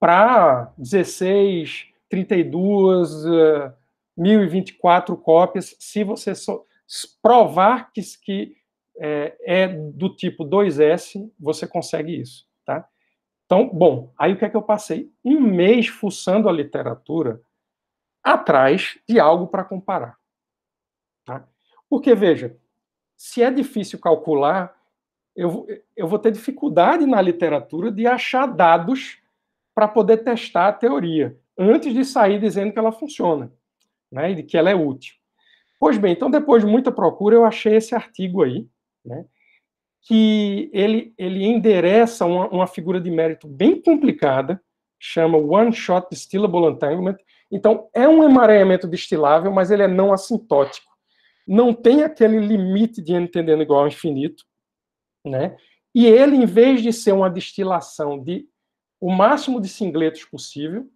para 16, 32, 1024 cópias, se você provar que, que é, é, do tipo 2S, você consegue isso, tá? Então, bom, aí o que é que eu passei? Um mês fuçando a literatura atrás de algo para comparar, tá? Porque, veja, se é difícil calcular, eu, eu vou ter dificuldade na literatura de achar dados para poder testar a teoria, antes de sair dizendo que ela funciona, né, e que ela é útil. Pois bem, então depois de muita procura, eu achei esse artigo aí, né, que ele, ele endereça uma, uma figura de mérito bem complicada, chama One Shot Distillable Entanglement. Então, é um emaranhamento destilável, mas ele é não assintótico. Não tem aquele limite de entendendo igual ao infinito, né? E ele, em vez de ser uma destilação de o máximo de singletos possível,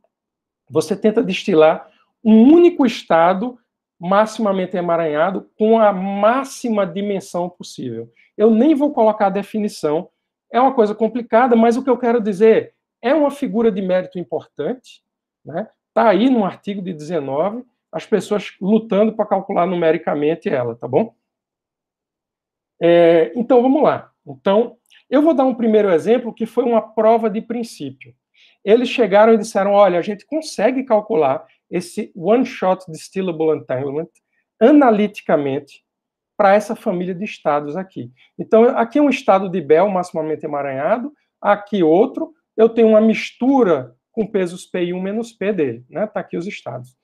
você tenta destilar um único estado maximamente emaranhado com a máxima dimensão possível. Eu nem vou colocar a definição, é uma coisa complicada, mas o que eu quero dizer é uma figura de mérito importante, né? Tá aí num artigo de 19, as pessoas lutando para calcular numericamente ela, tá bom? É, então vamos lá. Então, eu vou dar um primeiro exemplo que foi uma prova de princípio. Eles chegaram e disseram: olha, a gente consegue calcular esse one-shot distillable entanglement analiticamente para essa família de estados aqui. Então, aqui é um estado de Bell maximamente emaranhado, aqui outro, eu tenho uma mistura com pesos P1 menos P dele, né? Está aqui os estados.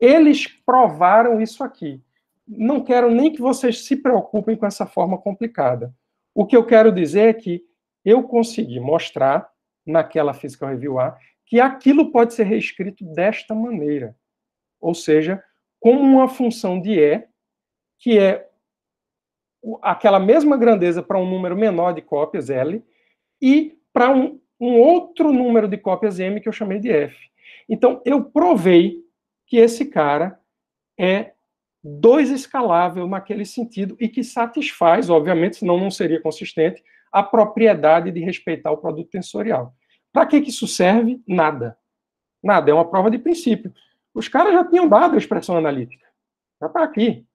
Eles provaram isso aqui. Não quero nem que vocês se preocupem com essa forma complicada. O que eu quero dizer é que eu consegui mostrar naquela Physical Review A que aquilo pode ser reescrito desta maneira, ou seja, como uma função de E, que é aquela mesma grandeza para um número menor de cópias L e para um, um outro número de cópias M que eu chamei de F. Então, eu provei que esse cara é dois escalável naquele sentido e que satisfaz, obviamente, senão não seria consistente, a propriedade de respeitar o produto tensorial. Para que, isso serve? Nada. Nada, é uma prova de princípio. Os caras já tinham dado a expressão analítica. Já está aqui.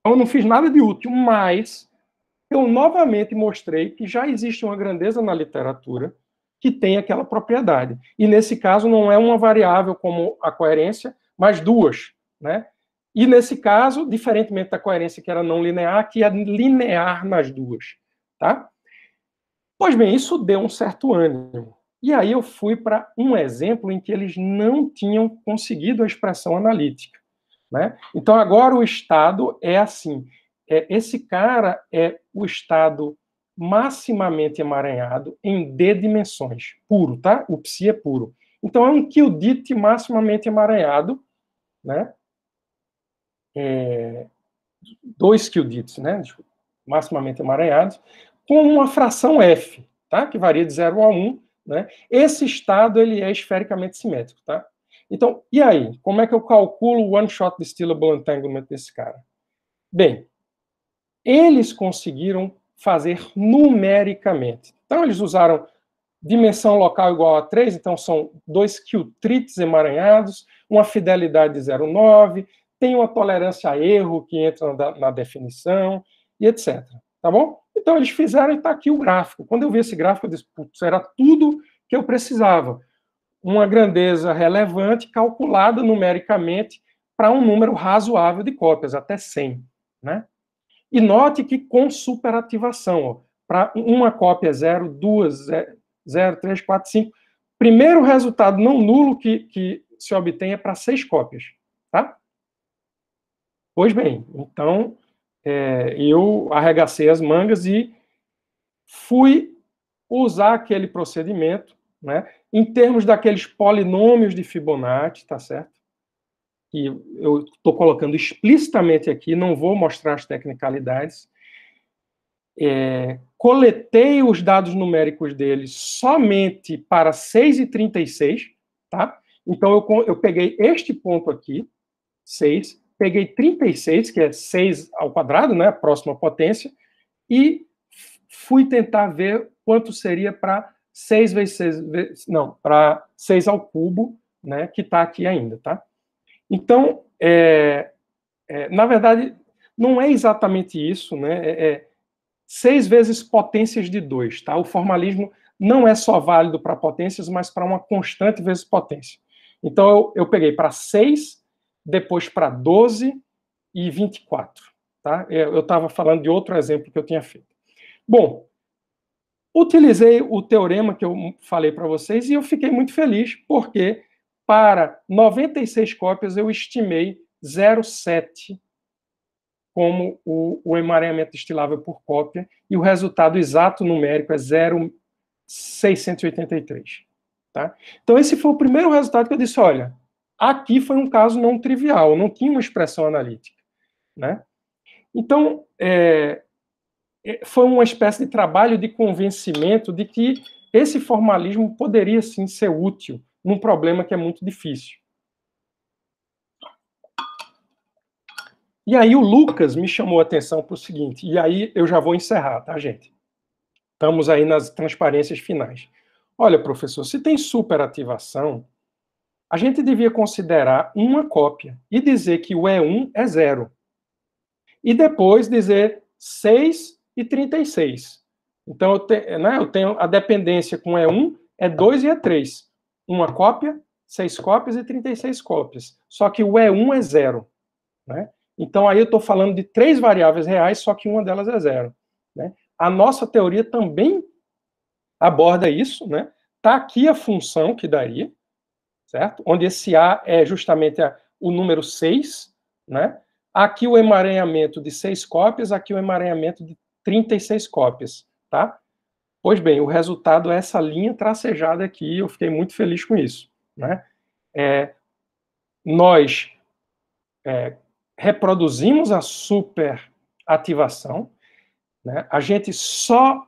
Então, eu não fiz nada de útil, mas eu novamente mostrei que já existe uma grandeza na literatura que tem aquela propriedade. E nesse caso não é uma variável como a coerência, mas duas, né? E nesse caso, diferentemente da coerência que era não linear, que é linear nas duas, tá? Pois bem, isso deu um certo ânimo. E aí eu fui para um exemplo em que eles não tinham conseguido a expressão analítica, né? Então agora o estado é assim, é, esse cara é o estado maximamente emaranhado em D dimensões, puro, tá? O psi é puro. Então é um Qdit maximamente emaranhado, né? é, dois qubits, né, tipo, maximamente emaranhados, com uma fração f, tá, que varia de 0 a 1, um, né, esse estado ele é esfericamente simétrico, tá? Então, e aí? Como é que eu calculo o one-shot distillable entanglement desse cara? Bem, eles conseguiram fazer numericamente. Então, eles usaram dimensão local igual a 3, então são dois quiltrites emaranhados, uma fidelidade de 0,9, tem uma tolerância a erro que entra na, na definição e etc. Tá bom? Então eles fizeram e está aqui o gráfico. Quando eu vi esse gráfico, eu disse, putz, era tudo que eu precisava. Uma grandeza relevante calculada numericamente para um número razoável de cópias, até 100, né? E note que com superativação, para uma cópia 0, duas 0, 3, 4, 5. Primeiro resultado não nulo que, que se obtém é para seis cópias, tá? Pois bem, então é, eu arregacei as mangas e fui usar aquele procedimento, né, em termos daqueles polinômios de Fibonacci, tá certo? E eu estou colocando explicitamente aqui, não vou mostrar as tecnicalidades. É, coletei os dados numéricos dele somente para 6,36, tá? Então eu, eu peguei este ponto aqui, 6, peguei 36, que é 6 ao quadrado, né, a próxima potência, e fui tentar ver quanto seria para 6 vezes 6, não, para 6 ao cubo, né, que está aqui ainda, tá? Então, é, é, na verdade, não é exatamente isso, né? É, é 6 vezes potências de 2, tá? O formalismo não é só válido para potências, mas para uma constante vezes potência. Então, eu, eu peguei para 6 depois para 12 e 24. Tá? É, eu estava falando de outro exemplo que eu tinha feito. Bom, utilizei o teorema que eu falei para vocês e eu fiquei muito feliz, porque para 96 cópias eu estimei 0,7 como o, o emaranhamento estilável por cópia, e o resultado exato numérico é 0,683. Tá? Então, esse foi o primeiro resultado que eu disse: olha, Aqui foi um caso não trivial, não tinha uma expressão analítica. Né? Então, é, é, foi uma espécie de trabalho de convencimento de que esse formalismo poderia sim ser útil num problema que é muito difícil. E aí o Lucas me chamou a atenção para o seguinte, e aí eu já vou encerrar, tá, gente? Estamos aí nas transparências finais. Olha, professor, se tem superativação, a gente devia considerar uma cópia e dizer que o E1 é zero. E depois dizer 6 e 36. Então, eu, te, né, eu tenho a dependência com E1, é 2 e e é 3. Uma cópia, 6 cópias e 36 cópias. Só que o E1 é zero. Né? Então, aí eu estou falando de três variáveis reais, só que uma delas é zero. Né? A nossa teoria também aborda isso. Está né? aqui a função que daria, certo? Onde esse A é justamente a, o número 6, né? Aqui o emaranhamento de 6 cópias, aqui o emaranhamento de 36 cópias, tá? Pois bem, o resultado é essa linha tracejada aqui, eu fiquei muito feliz com isso, né? É, nós é, reproduzimos a superativação, né? a gente só...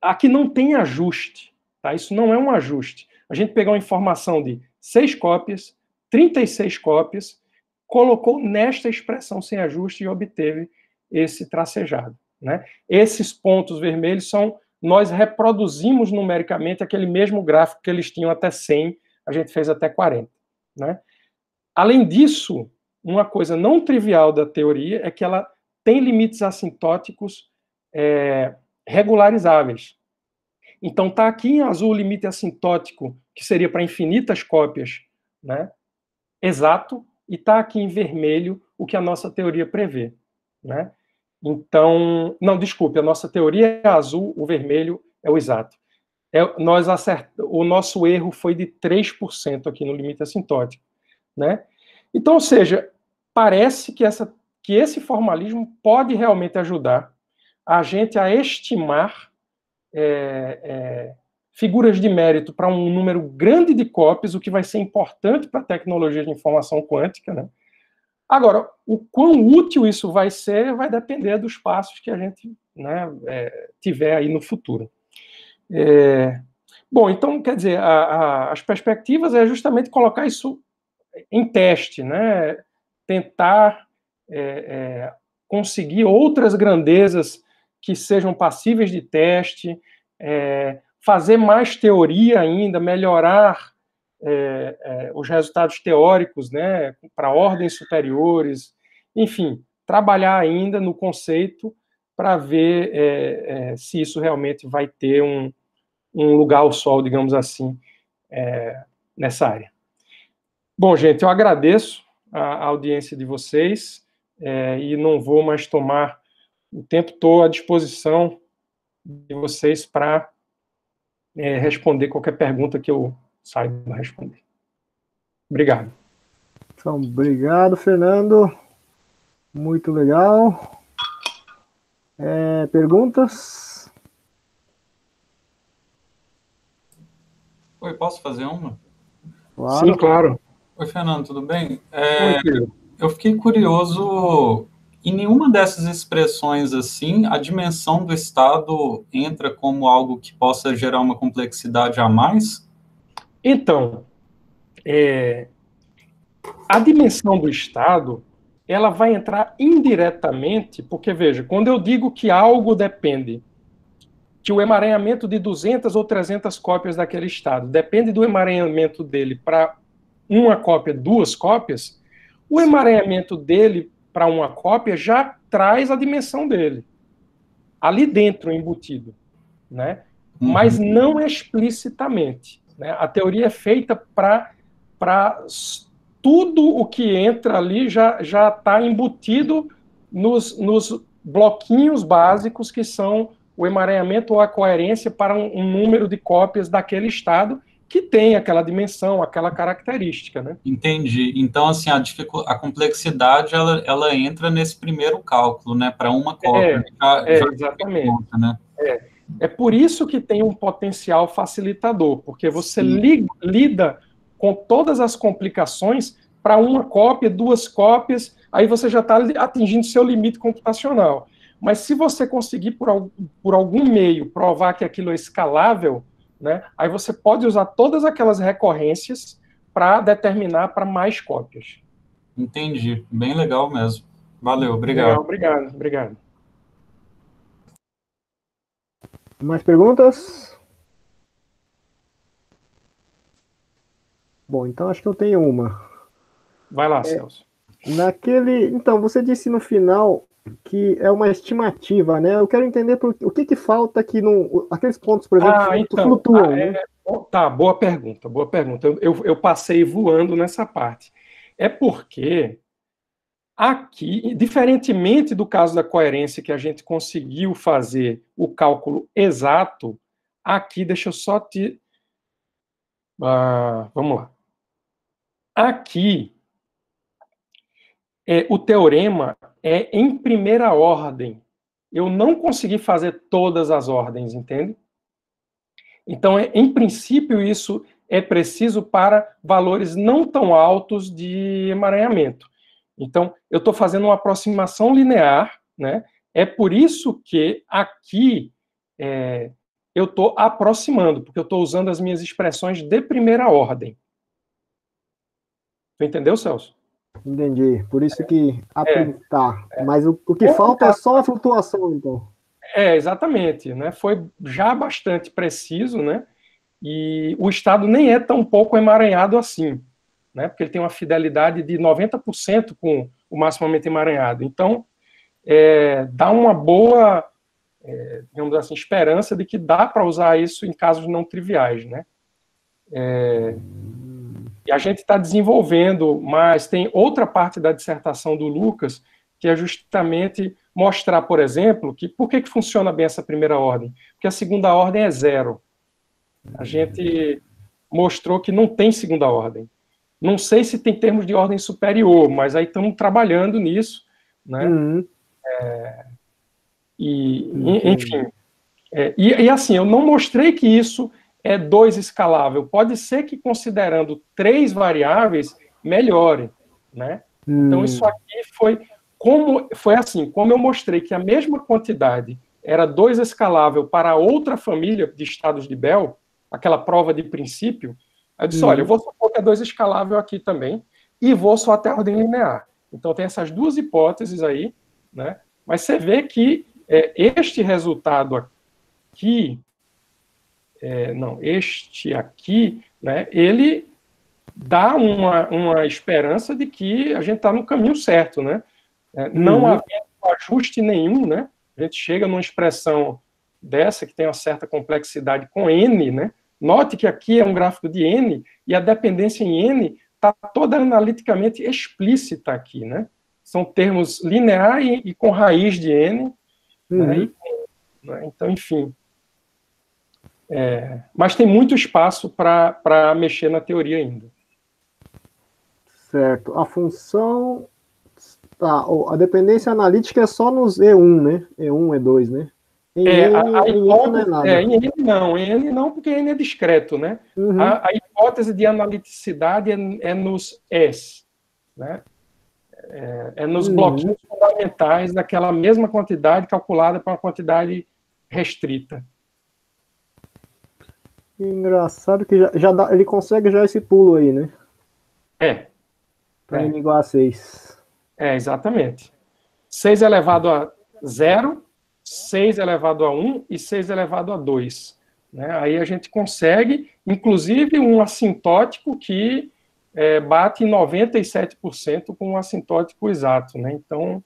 Aqui não tem ajuste, tá? Isso não é um ajuste. A gente pegou a informação de seis cópias, 36 cópias, colocou nesta expressão sem ajuste e obteve esse tracejado. Né? Esses pontos vermelhos são, nós reproduzimos numericamente aquele mesmo gráfico que eles tinham até 100, a gente fez até 40. Né? Além disso, uma coisa não trivial da teoria é que ela tem limites assintóticos é, regularizáveis. Então, está aqui em azul o limite assintótico que seria para infinitas cópias, né? Exato, e está aqui em vermelho o que a nossa teoria prevê, né? Então, não, desculpe, a nossa teoria é azul, o vermelho é o exato. É, nós acert... O nosso erro foi de 3% aqui no limite assintótico, né? Então, ou seja, parece que, essa, que esse formalismo pode realmente ajudar a gente a estimar é, é, figuras de mérito para um número grande de copies, o que vai ser importante para a tecnologia de informação quântica. Né? Agora, o quão útil isso vai ser vai depender dos passos que a gente né, é, tiver aí no futuro. É, bom, então, quer dizer, a, a, as perspectivas é justamente colocar isso em teste, né? tentar é, é conseguir outras grandezas que sejam passíveis de teste, é, fazer mais teoria ainda, melhorar é, é, os resultados teóricos né, para ordens superiores, enfim, trabalhar ainda no conceito para ver é, é se isso realmente vai ter um, um lugar ao sol, digamos assim, é, nessa área. Bom, gente, eu agradeço a audiência de vocês é, e não vou mais tomar o tempo Estou à disposição de vocês para é, responder qualquer pergunta que eu saiba responder. Obrigado. Então, obrigado, Fernando. Muito legal. É, perguntas? Oi, posso fazer uma? Claro. Sim, claro. Oi, Fernando, tudo bem? É, Oi, eu fiquei curioso em nenhuma dessas expressões assim, a dimensão do Estado entra como algo que possa gerar uma complexidade a mais? Então, é, a dimensão do Estado ela vai entrar indiretamente, porque veja, quando eu digo que algo depende, que o emaranhamento de 200 ou 300 cópias daquele Estado depende do emaranhamento dele para uma cópia, duas cópias, o emaranhamento dele para uma cópia já traz a dimensão dele ali dentro embutido, né? Uhum. Mas não explicitamente. Né? A teoria é feita para para tudo o que entra ali já já está embutido nos, nos bloquinhos básicos que são o emaranhamento ou a coerência para um, um número de cópias daquele estado que tem aquela dimensão, aquela característica, né? Entendi. Então, assim, a, a complexidade, ela, ela entra nesse primeiro cálculo, né? Para uma cópia. É, já, é já exatamente. Conta, né? É. é por isso que tem um potencial facilitador, porque você li- lida com todas as complicações para uma cópia, duas cópias, aí você já está atingindo seu limite computacional. Mas se você conseguir, por, por algum meio, provar que aquilo é escalável, né? Aí você pode usar todas aquelas recorrências para determinar para mais cópias. Entendi, bem legal mesmo. Valeu, obrigado. Legal, obrigado, obrigado. Mais perguntas? Bom, então acho que eu tenho uma. Vai lá, é, Celso. Naquele, então você disse no final que é uma estimativa, né? Eu quero entender por, o que, que falta que não. Aqueles pontos, por exemplo, ah, então, flutuam. Ah, né? é, né? Tá, boa pergunta, boa pergunta. Eu, eu passei voando nessa parte. É porque aqui, diferentemente do caso da coerência, que a gente conseguiu fazer o cálculo exato, aqui, deixa eu só te. Ah, vamos lá. Aqui, é, o teorema é em primeira ordem. Eu não consegui fazer todas as ordens, entende? Então, é, em princípio, isso é preciso para valores não tão altos de emaranhamento. Então, eu estou fazendo uma aproximação linear, né? É por isso que aqui é, eu estou aproximando, porque eu estou usando as minhas expressões de primeira ordem. entendeu, Celso? Entendi. Por isso que é. apontar. É, Mas o, o que é, falta é tá- só a flutuação, então. É, exatamente. Né? Foi já bastante preciso, né? E o Estado nem é tão pouco emaranhado assim, né? Porque ele tem uma fidelidade de 90% com o maximamente emaranhado. Então, é, dá uma boa, é, digamos assim, esperança de que dá para usar isso em casos não triviais, né? É, e a gente está desenvolvendo, mas tem outra parte da dissertação do Lucas, que é justamente mostrar, por exemplo, que por que, que funciona bem essa primeira ordem? Porque a segunda ordem é zero. A uhum. gente mostrou que não tem segunda ordem. Não sei se tem termos de ordem superior, mas aí estamos trabalhando nisso, né? Uhum. É, e, uhum. enfim. É, e, e assim, eu não mostrei que isso é 2 escalável. Pode ser que considerando três variáveis melhore, né? Então, hum. Então isso aqui foi como foi assim, como eu mostrei que a mesma quantidade era 2 escalável para outra família de estados de Bell, aquela prova de princípio, eu disse, hum. olha, eu vou supor que é 2 escalável aqui também e vou só até a ordem linear. Então tem essas duas hipóteses aí, né? Mas você vê que é, este resultado aqui, é, não, este aqui, né, ele dá uma, uma esperança de que a gente está no caminho certo, né? É, não uhum. havendo ajuste nenhum, né? A gente chega numa expressão dessa que tem uma certa complexidade com n, né? Note que aqui é um gráfico de n e a dependência em n está toda analiticamente explícita aqui, né? São termos lineares e, com raiz de n. Né? Uhum. né? Então, enfim, é, mas tem muito espaço para mexer na teoria ainda. Certo. A função. Tá, a dependência analítica é só nos E1, né? E1, E2, né? Em é, N, a, a em hipótese, não é nada. É, em N não, em N não, porque N é discreto, né? Uhum. A, a, hipótese de analiticidade é, é nos S, né? É, é nos uhum. bloquinhos fundamentais daquela mesma quantidade calculada para uma quantidade restrita. Engraçado que já, já dá, ele consegue já esse pulo aí, né? É. Para é. igual a 6. É, exatamente. 6 elevado a 0, 6 elevado a 1 e 6 elevado a 2. Né? Aí a gente consegue, inclusive, um assintótico que é, bate 97% com um assintótico exato. Né? Então,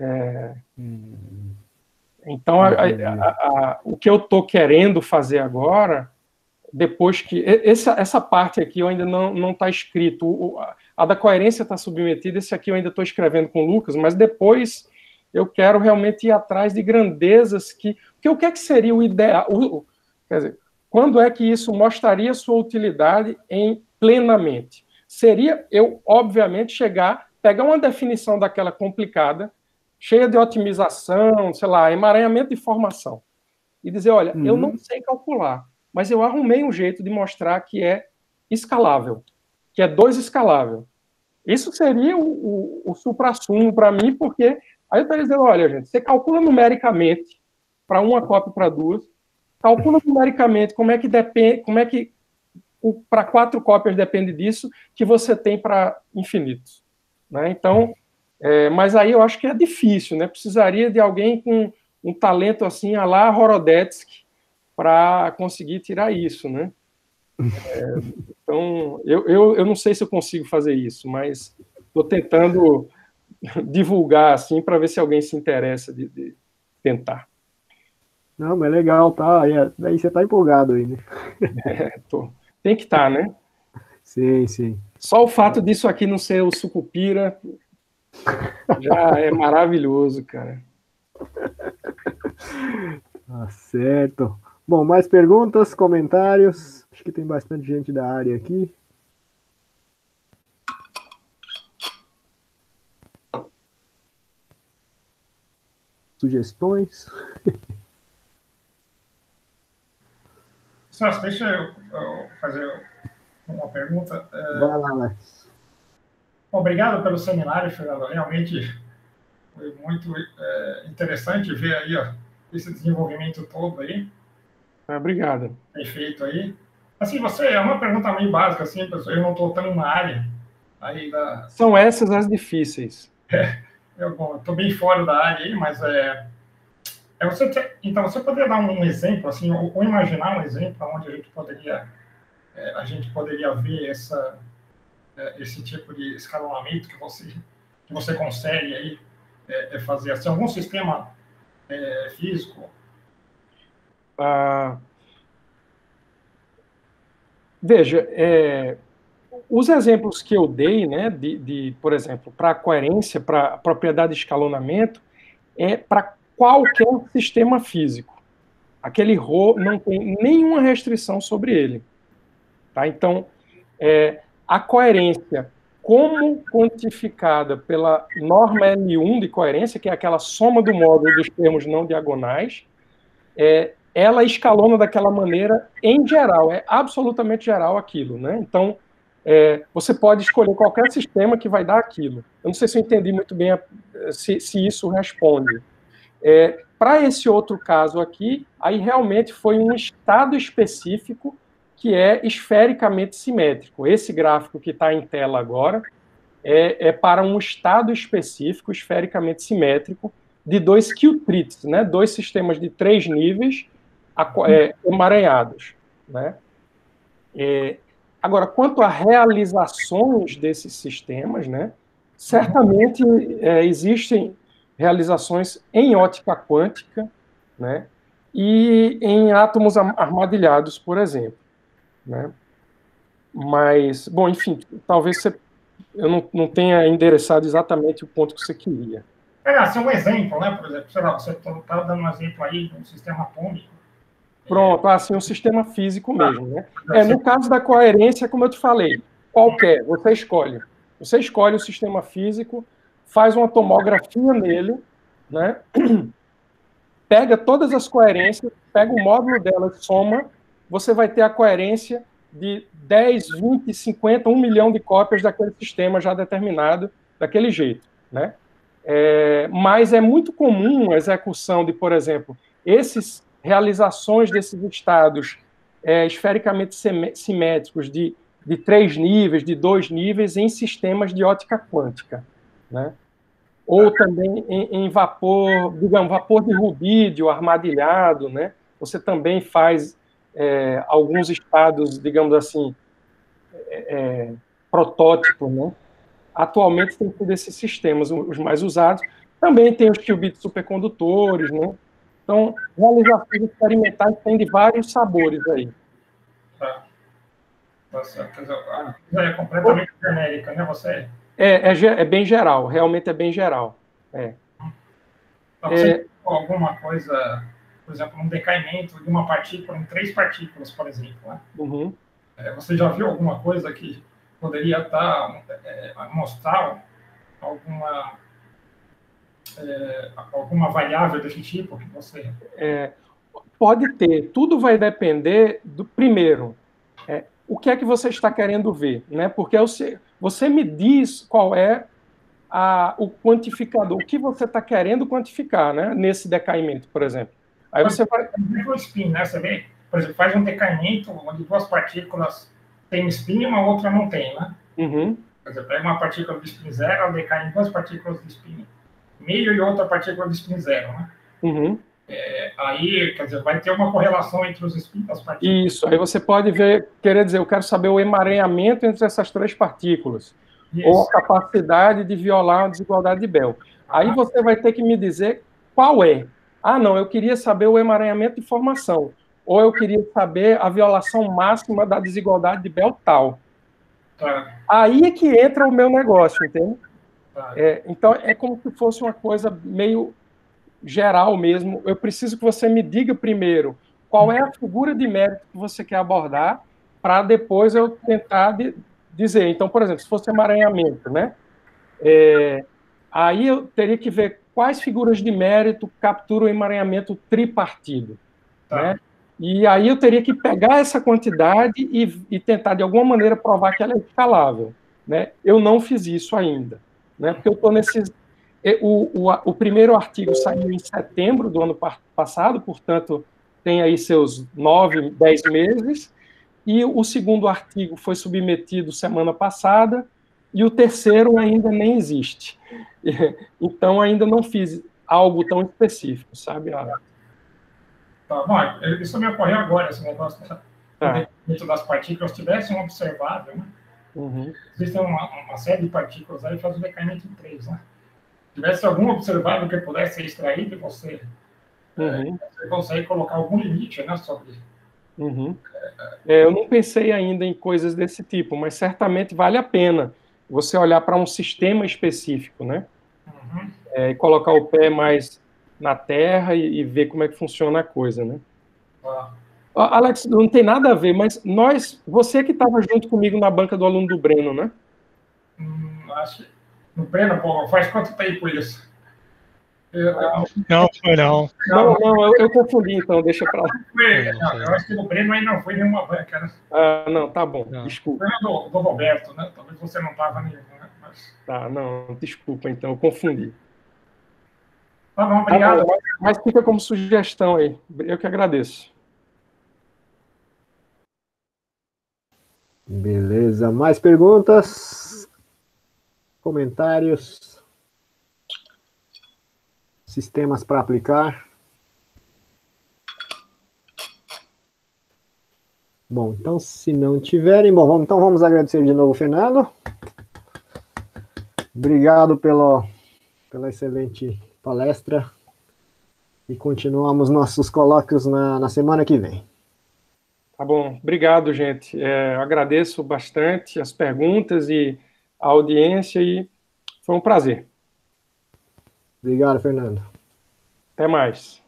é... Hum. Então, a, a, a, o que eu estou querendo fazer agora depois que. Essa, essa parte aqui eu ainda não está escrito. O, a da coerência está submetida, esse aqui eu ainda estou escrevendo com o Lucas, mas depois eu quero realmente ir atrás de grandezas que. Porque o que é que seria o ideal? O, quer dizer, quando é que isso mostraria sua utilidade em plenamente? Seria eu, obviamente, chegar, pegar uma definição daquela complicada, cheia de otimização, sei lá, emaranhamento de informação, e dizer: olha, uhum. eu não sei calcular mas eu arrumei um jeito de mostrar que é escalável, que é dois escalável. Isso seria o, o, o supra-sumo para mim, porque aí eu estaria dizendo, olha, gente, você calcula numericamente para uma cópia para duas, calcula numericamente como é que depende, como é que para quatro cópias depende disso que você tem para infinitos, né? Então, é, mas aí eu acho que é difícil, né? Precisaria de alguém com um talento assim, a lá Horodetsky, para conseguir tirar isso, né? É, então, eu, eu, eu não sei se eu consigo fazer isso, mas estou tentando divulgar assim para ver se alguém se interessa de, de tentar. Não, mas é legal, tá? Daí é, você está empolgado aí, né? É, tô. Tem que estar, tá, né? Sim, sim. Só o fato disso aqui não ser o sucupira já é maravilhoso, cara. Tá certo. Bom, mais perguntas, comentários? Acho que tem bastante gente da área aqui. Sugestões? Sás, deixa eu, fazer uma pergunta. É, Vai lá, Alex. Obrigado pelo seminário, Fernando. Realmente foi muito é, interessante ver aí ó, esse desenvolvimento todo aí. Ah, obrigado. Perfeito aí. Assim, você é uma pergunta meio básica, assim, pessoal. Eu não estou tão na área. Aí da... São essas as difíceis. É, eu estou bem fora da área aí, mas é. é você ter... Então, você poderia dar um exemplo, assim, ou, ou imaginar um exemplo onde a gente poderia, é, a gente poderia ver essa, é, esse tipo de escalonamento que você, que você consegue aí é, é fazer? Assim, algum sistema é, físico ah, veja, é, os exemplos que eu dei, né, de, de por exemplo, para coerência, para propriedade de escalonamento, é para qualquer sistema físico. Aquele RO não tem nenhuma restrição sobre ele. Tá? Então, é, a coerência, como quantificada pela norma L1 de coerência, que é aquela soma do módulo dos termos não diagonais, é, ela escalona daquela maneira em geral, é absolutamente geral aquilo, né? Então, é, você pode escolher qualquer sistema que vai dar aquilo. Eu não sei se eu entendi muito bem a, se, se, isso responde. É, Para esse outro caso aqui, aí realmente foi um estado específico que é esfericamente simétrico. Esse gráfico que está em tela agora é, é, para um estado específico, esfericamente simétrico, de dois Q-trits, né? dois sistemas de três níveis, é, Né? É, agora, quanto a realizações desses sistemas, né, certamente é, existem realizações em ótica quântica né, e em átomos armadilhados, por exemplo. Né? Mas, bom, enfim, talvez você, eu não, não tenha endereçado exatamente o ponto que você queria. É, assim, um exemplo, né? Por exemplo, sei lá, você está dando um exemplo aí de um sistema atômico Pronto, assim, um sistema físico tá. mesmo, né? É, no caso da coerência, como eu te falei, qualquer, você escolhe. Você escolhe o sistema físico, faz uma tomografia nele, né? Pega todas as coerências, pega o módulo delas, soma, você vai ter a coerência de 10, 20, 50, 1 milhão de cópias daquele sistema já determinado, daquele jeito, né? É, mas é muito comum a execução de, por exemplo, esses realizações desses estados é, esfericamente simétricos de, de três níveis, de dois níveis, em sistemas de ótica quântica, né? ou também em, em, vapor, digamos, vapor de rubídio armadilhado, né? Você também faz é, alguns estados, digamos assim, é, é protótipo, né? Atualmente tem todos esses sistemas, os mais usados. Também tem os qubits supercondutores, né? Então, realizações experimentais têm de vários sabores aí. Tá. Você, tá a é completamente genérica, né? Você... É, é, é, bem geral, realmente é bem geral. É. Então, você é... alguma coisa, por exemplo, um decaimento de uma partícula em três partículas, por exemplo, né? Uhum. É, você já viu alguma coisa que poderia estar, tá, é, mostrar alguma é, alguma variável desse tipo que você. É, pode ter. Tudo vai depender do primeiro. É, o que é que você está querendo ver, né? Porque você, você me diz qual é a, o quantificador, o que você está querendo quantificar, né? Nesse decaimento, por exemplo. Aí você vai. O spin, né? Você vê, por exemplo, faz um decaimento onde duas partículas têm spin e uma outra não tem, né? Uhum. Por exemplo, pega uma partícula de spin zero, ela decai em duas partículas de spin meio e outra partícula de spin zero, né? Uhum. É, aí, quer dizer, vai ter uma correlação entre os spin, das partículas. Isso, aí você pode ver, querer dizer, eu quero saber o emaranhamento entre essas três partículas, Isso. ou a capacidade de violar a desigualdade de Bell. Ah. Aí você vai ter que me dizer qual é. Ah, não, eu queria saber o emaranhamento de formação, ou eu queria saber a violação máxima da desigualdade de Bell tal. Tá. Aí é que entra o meu negócio, entende? É, então, é como se fosse uma coisa meio geral mesmo. Eu preciso que você me diga primeiro qual é a figura de mérito que você quer abordar, para depois eu tentar de, dizer. Então, por exemplo, se fosse emaranhamento, né? É, aí eu teria que ver quais figuras de mérito capturam o emaranhamento tripartido, tá. né? E aí eu teria que pegar essa quantidade e, e tentar, de alguma maneira, provar que ela é escalável. Né? Eu não fiz isso ainda né? Porque eu estou nesses. O, o, o, primeiro artigo saiu em setembro do ano passado, portanto, tem aí seus nove, dez meses. E o segundo artigo foi submetido semana passada, e o terceiro ainda nem existe. Então, ainda não fiz algo tão específico, sabe? Tá, Mário, Isso me ocorreu agora, esse negócio tá. das partículas tivessem um observável, né? Uhum. Existe uma, uma, série de partículas aí que faz o decaimento em três, né? Se tivesse algum observável que pudesse ser extraído, você, uhum. É, você consegue colocar algum limite né, sobre. Uhum. É, eu não pensei ainda em coisas desse tipo, mas certamente vale a pena você olhar para um sistema específico, né? Uhum. É, e colocar o pé mais na terra e, e, ver como é que funciona a coisa, né? Ah. Alex, não tem nada a ver, mas nós, você que estava junto comigo na banca do aluno do Breno, né? Hum, acho. No Breno, pô, faz quanto tempo isso? Eu, eu... Não, foi não. Não, não, eu, eu confundi, então, deixa pra lá. Não, eu acho que no Breno aí não foi nenhuma banca, né? Ah, não, tá bom, não. desculpa. Foi do, do Roberto, né? Talvez você não tava nenhuma, né? Mas... Tá, não, desculpa, então, eu confundi. Tá bom, obrigado. Tá bom, mas fica como sugestão aí. Eu que agradeço. Beleza. Mais perguntas? Comentários? Sistemas para aplicar? Bom, então se não tiverem, bom, vamos, então vamos agradecer de novo, Fernando. Obrigado pelo, pela excelente palestra e continuamos nossos colóquios na, na semana que vem. Tá bom, obrigado, gente. É, agradeço bastante as perguntas e a audiência e foi um prazer. Obrigado, Fernando. Até mais.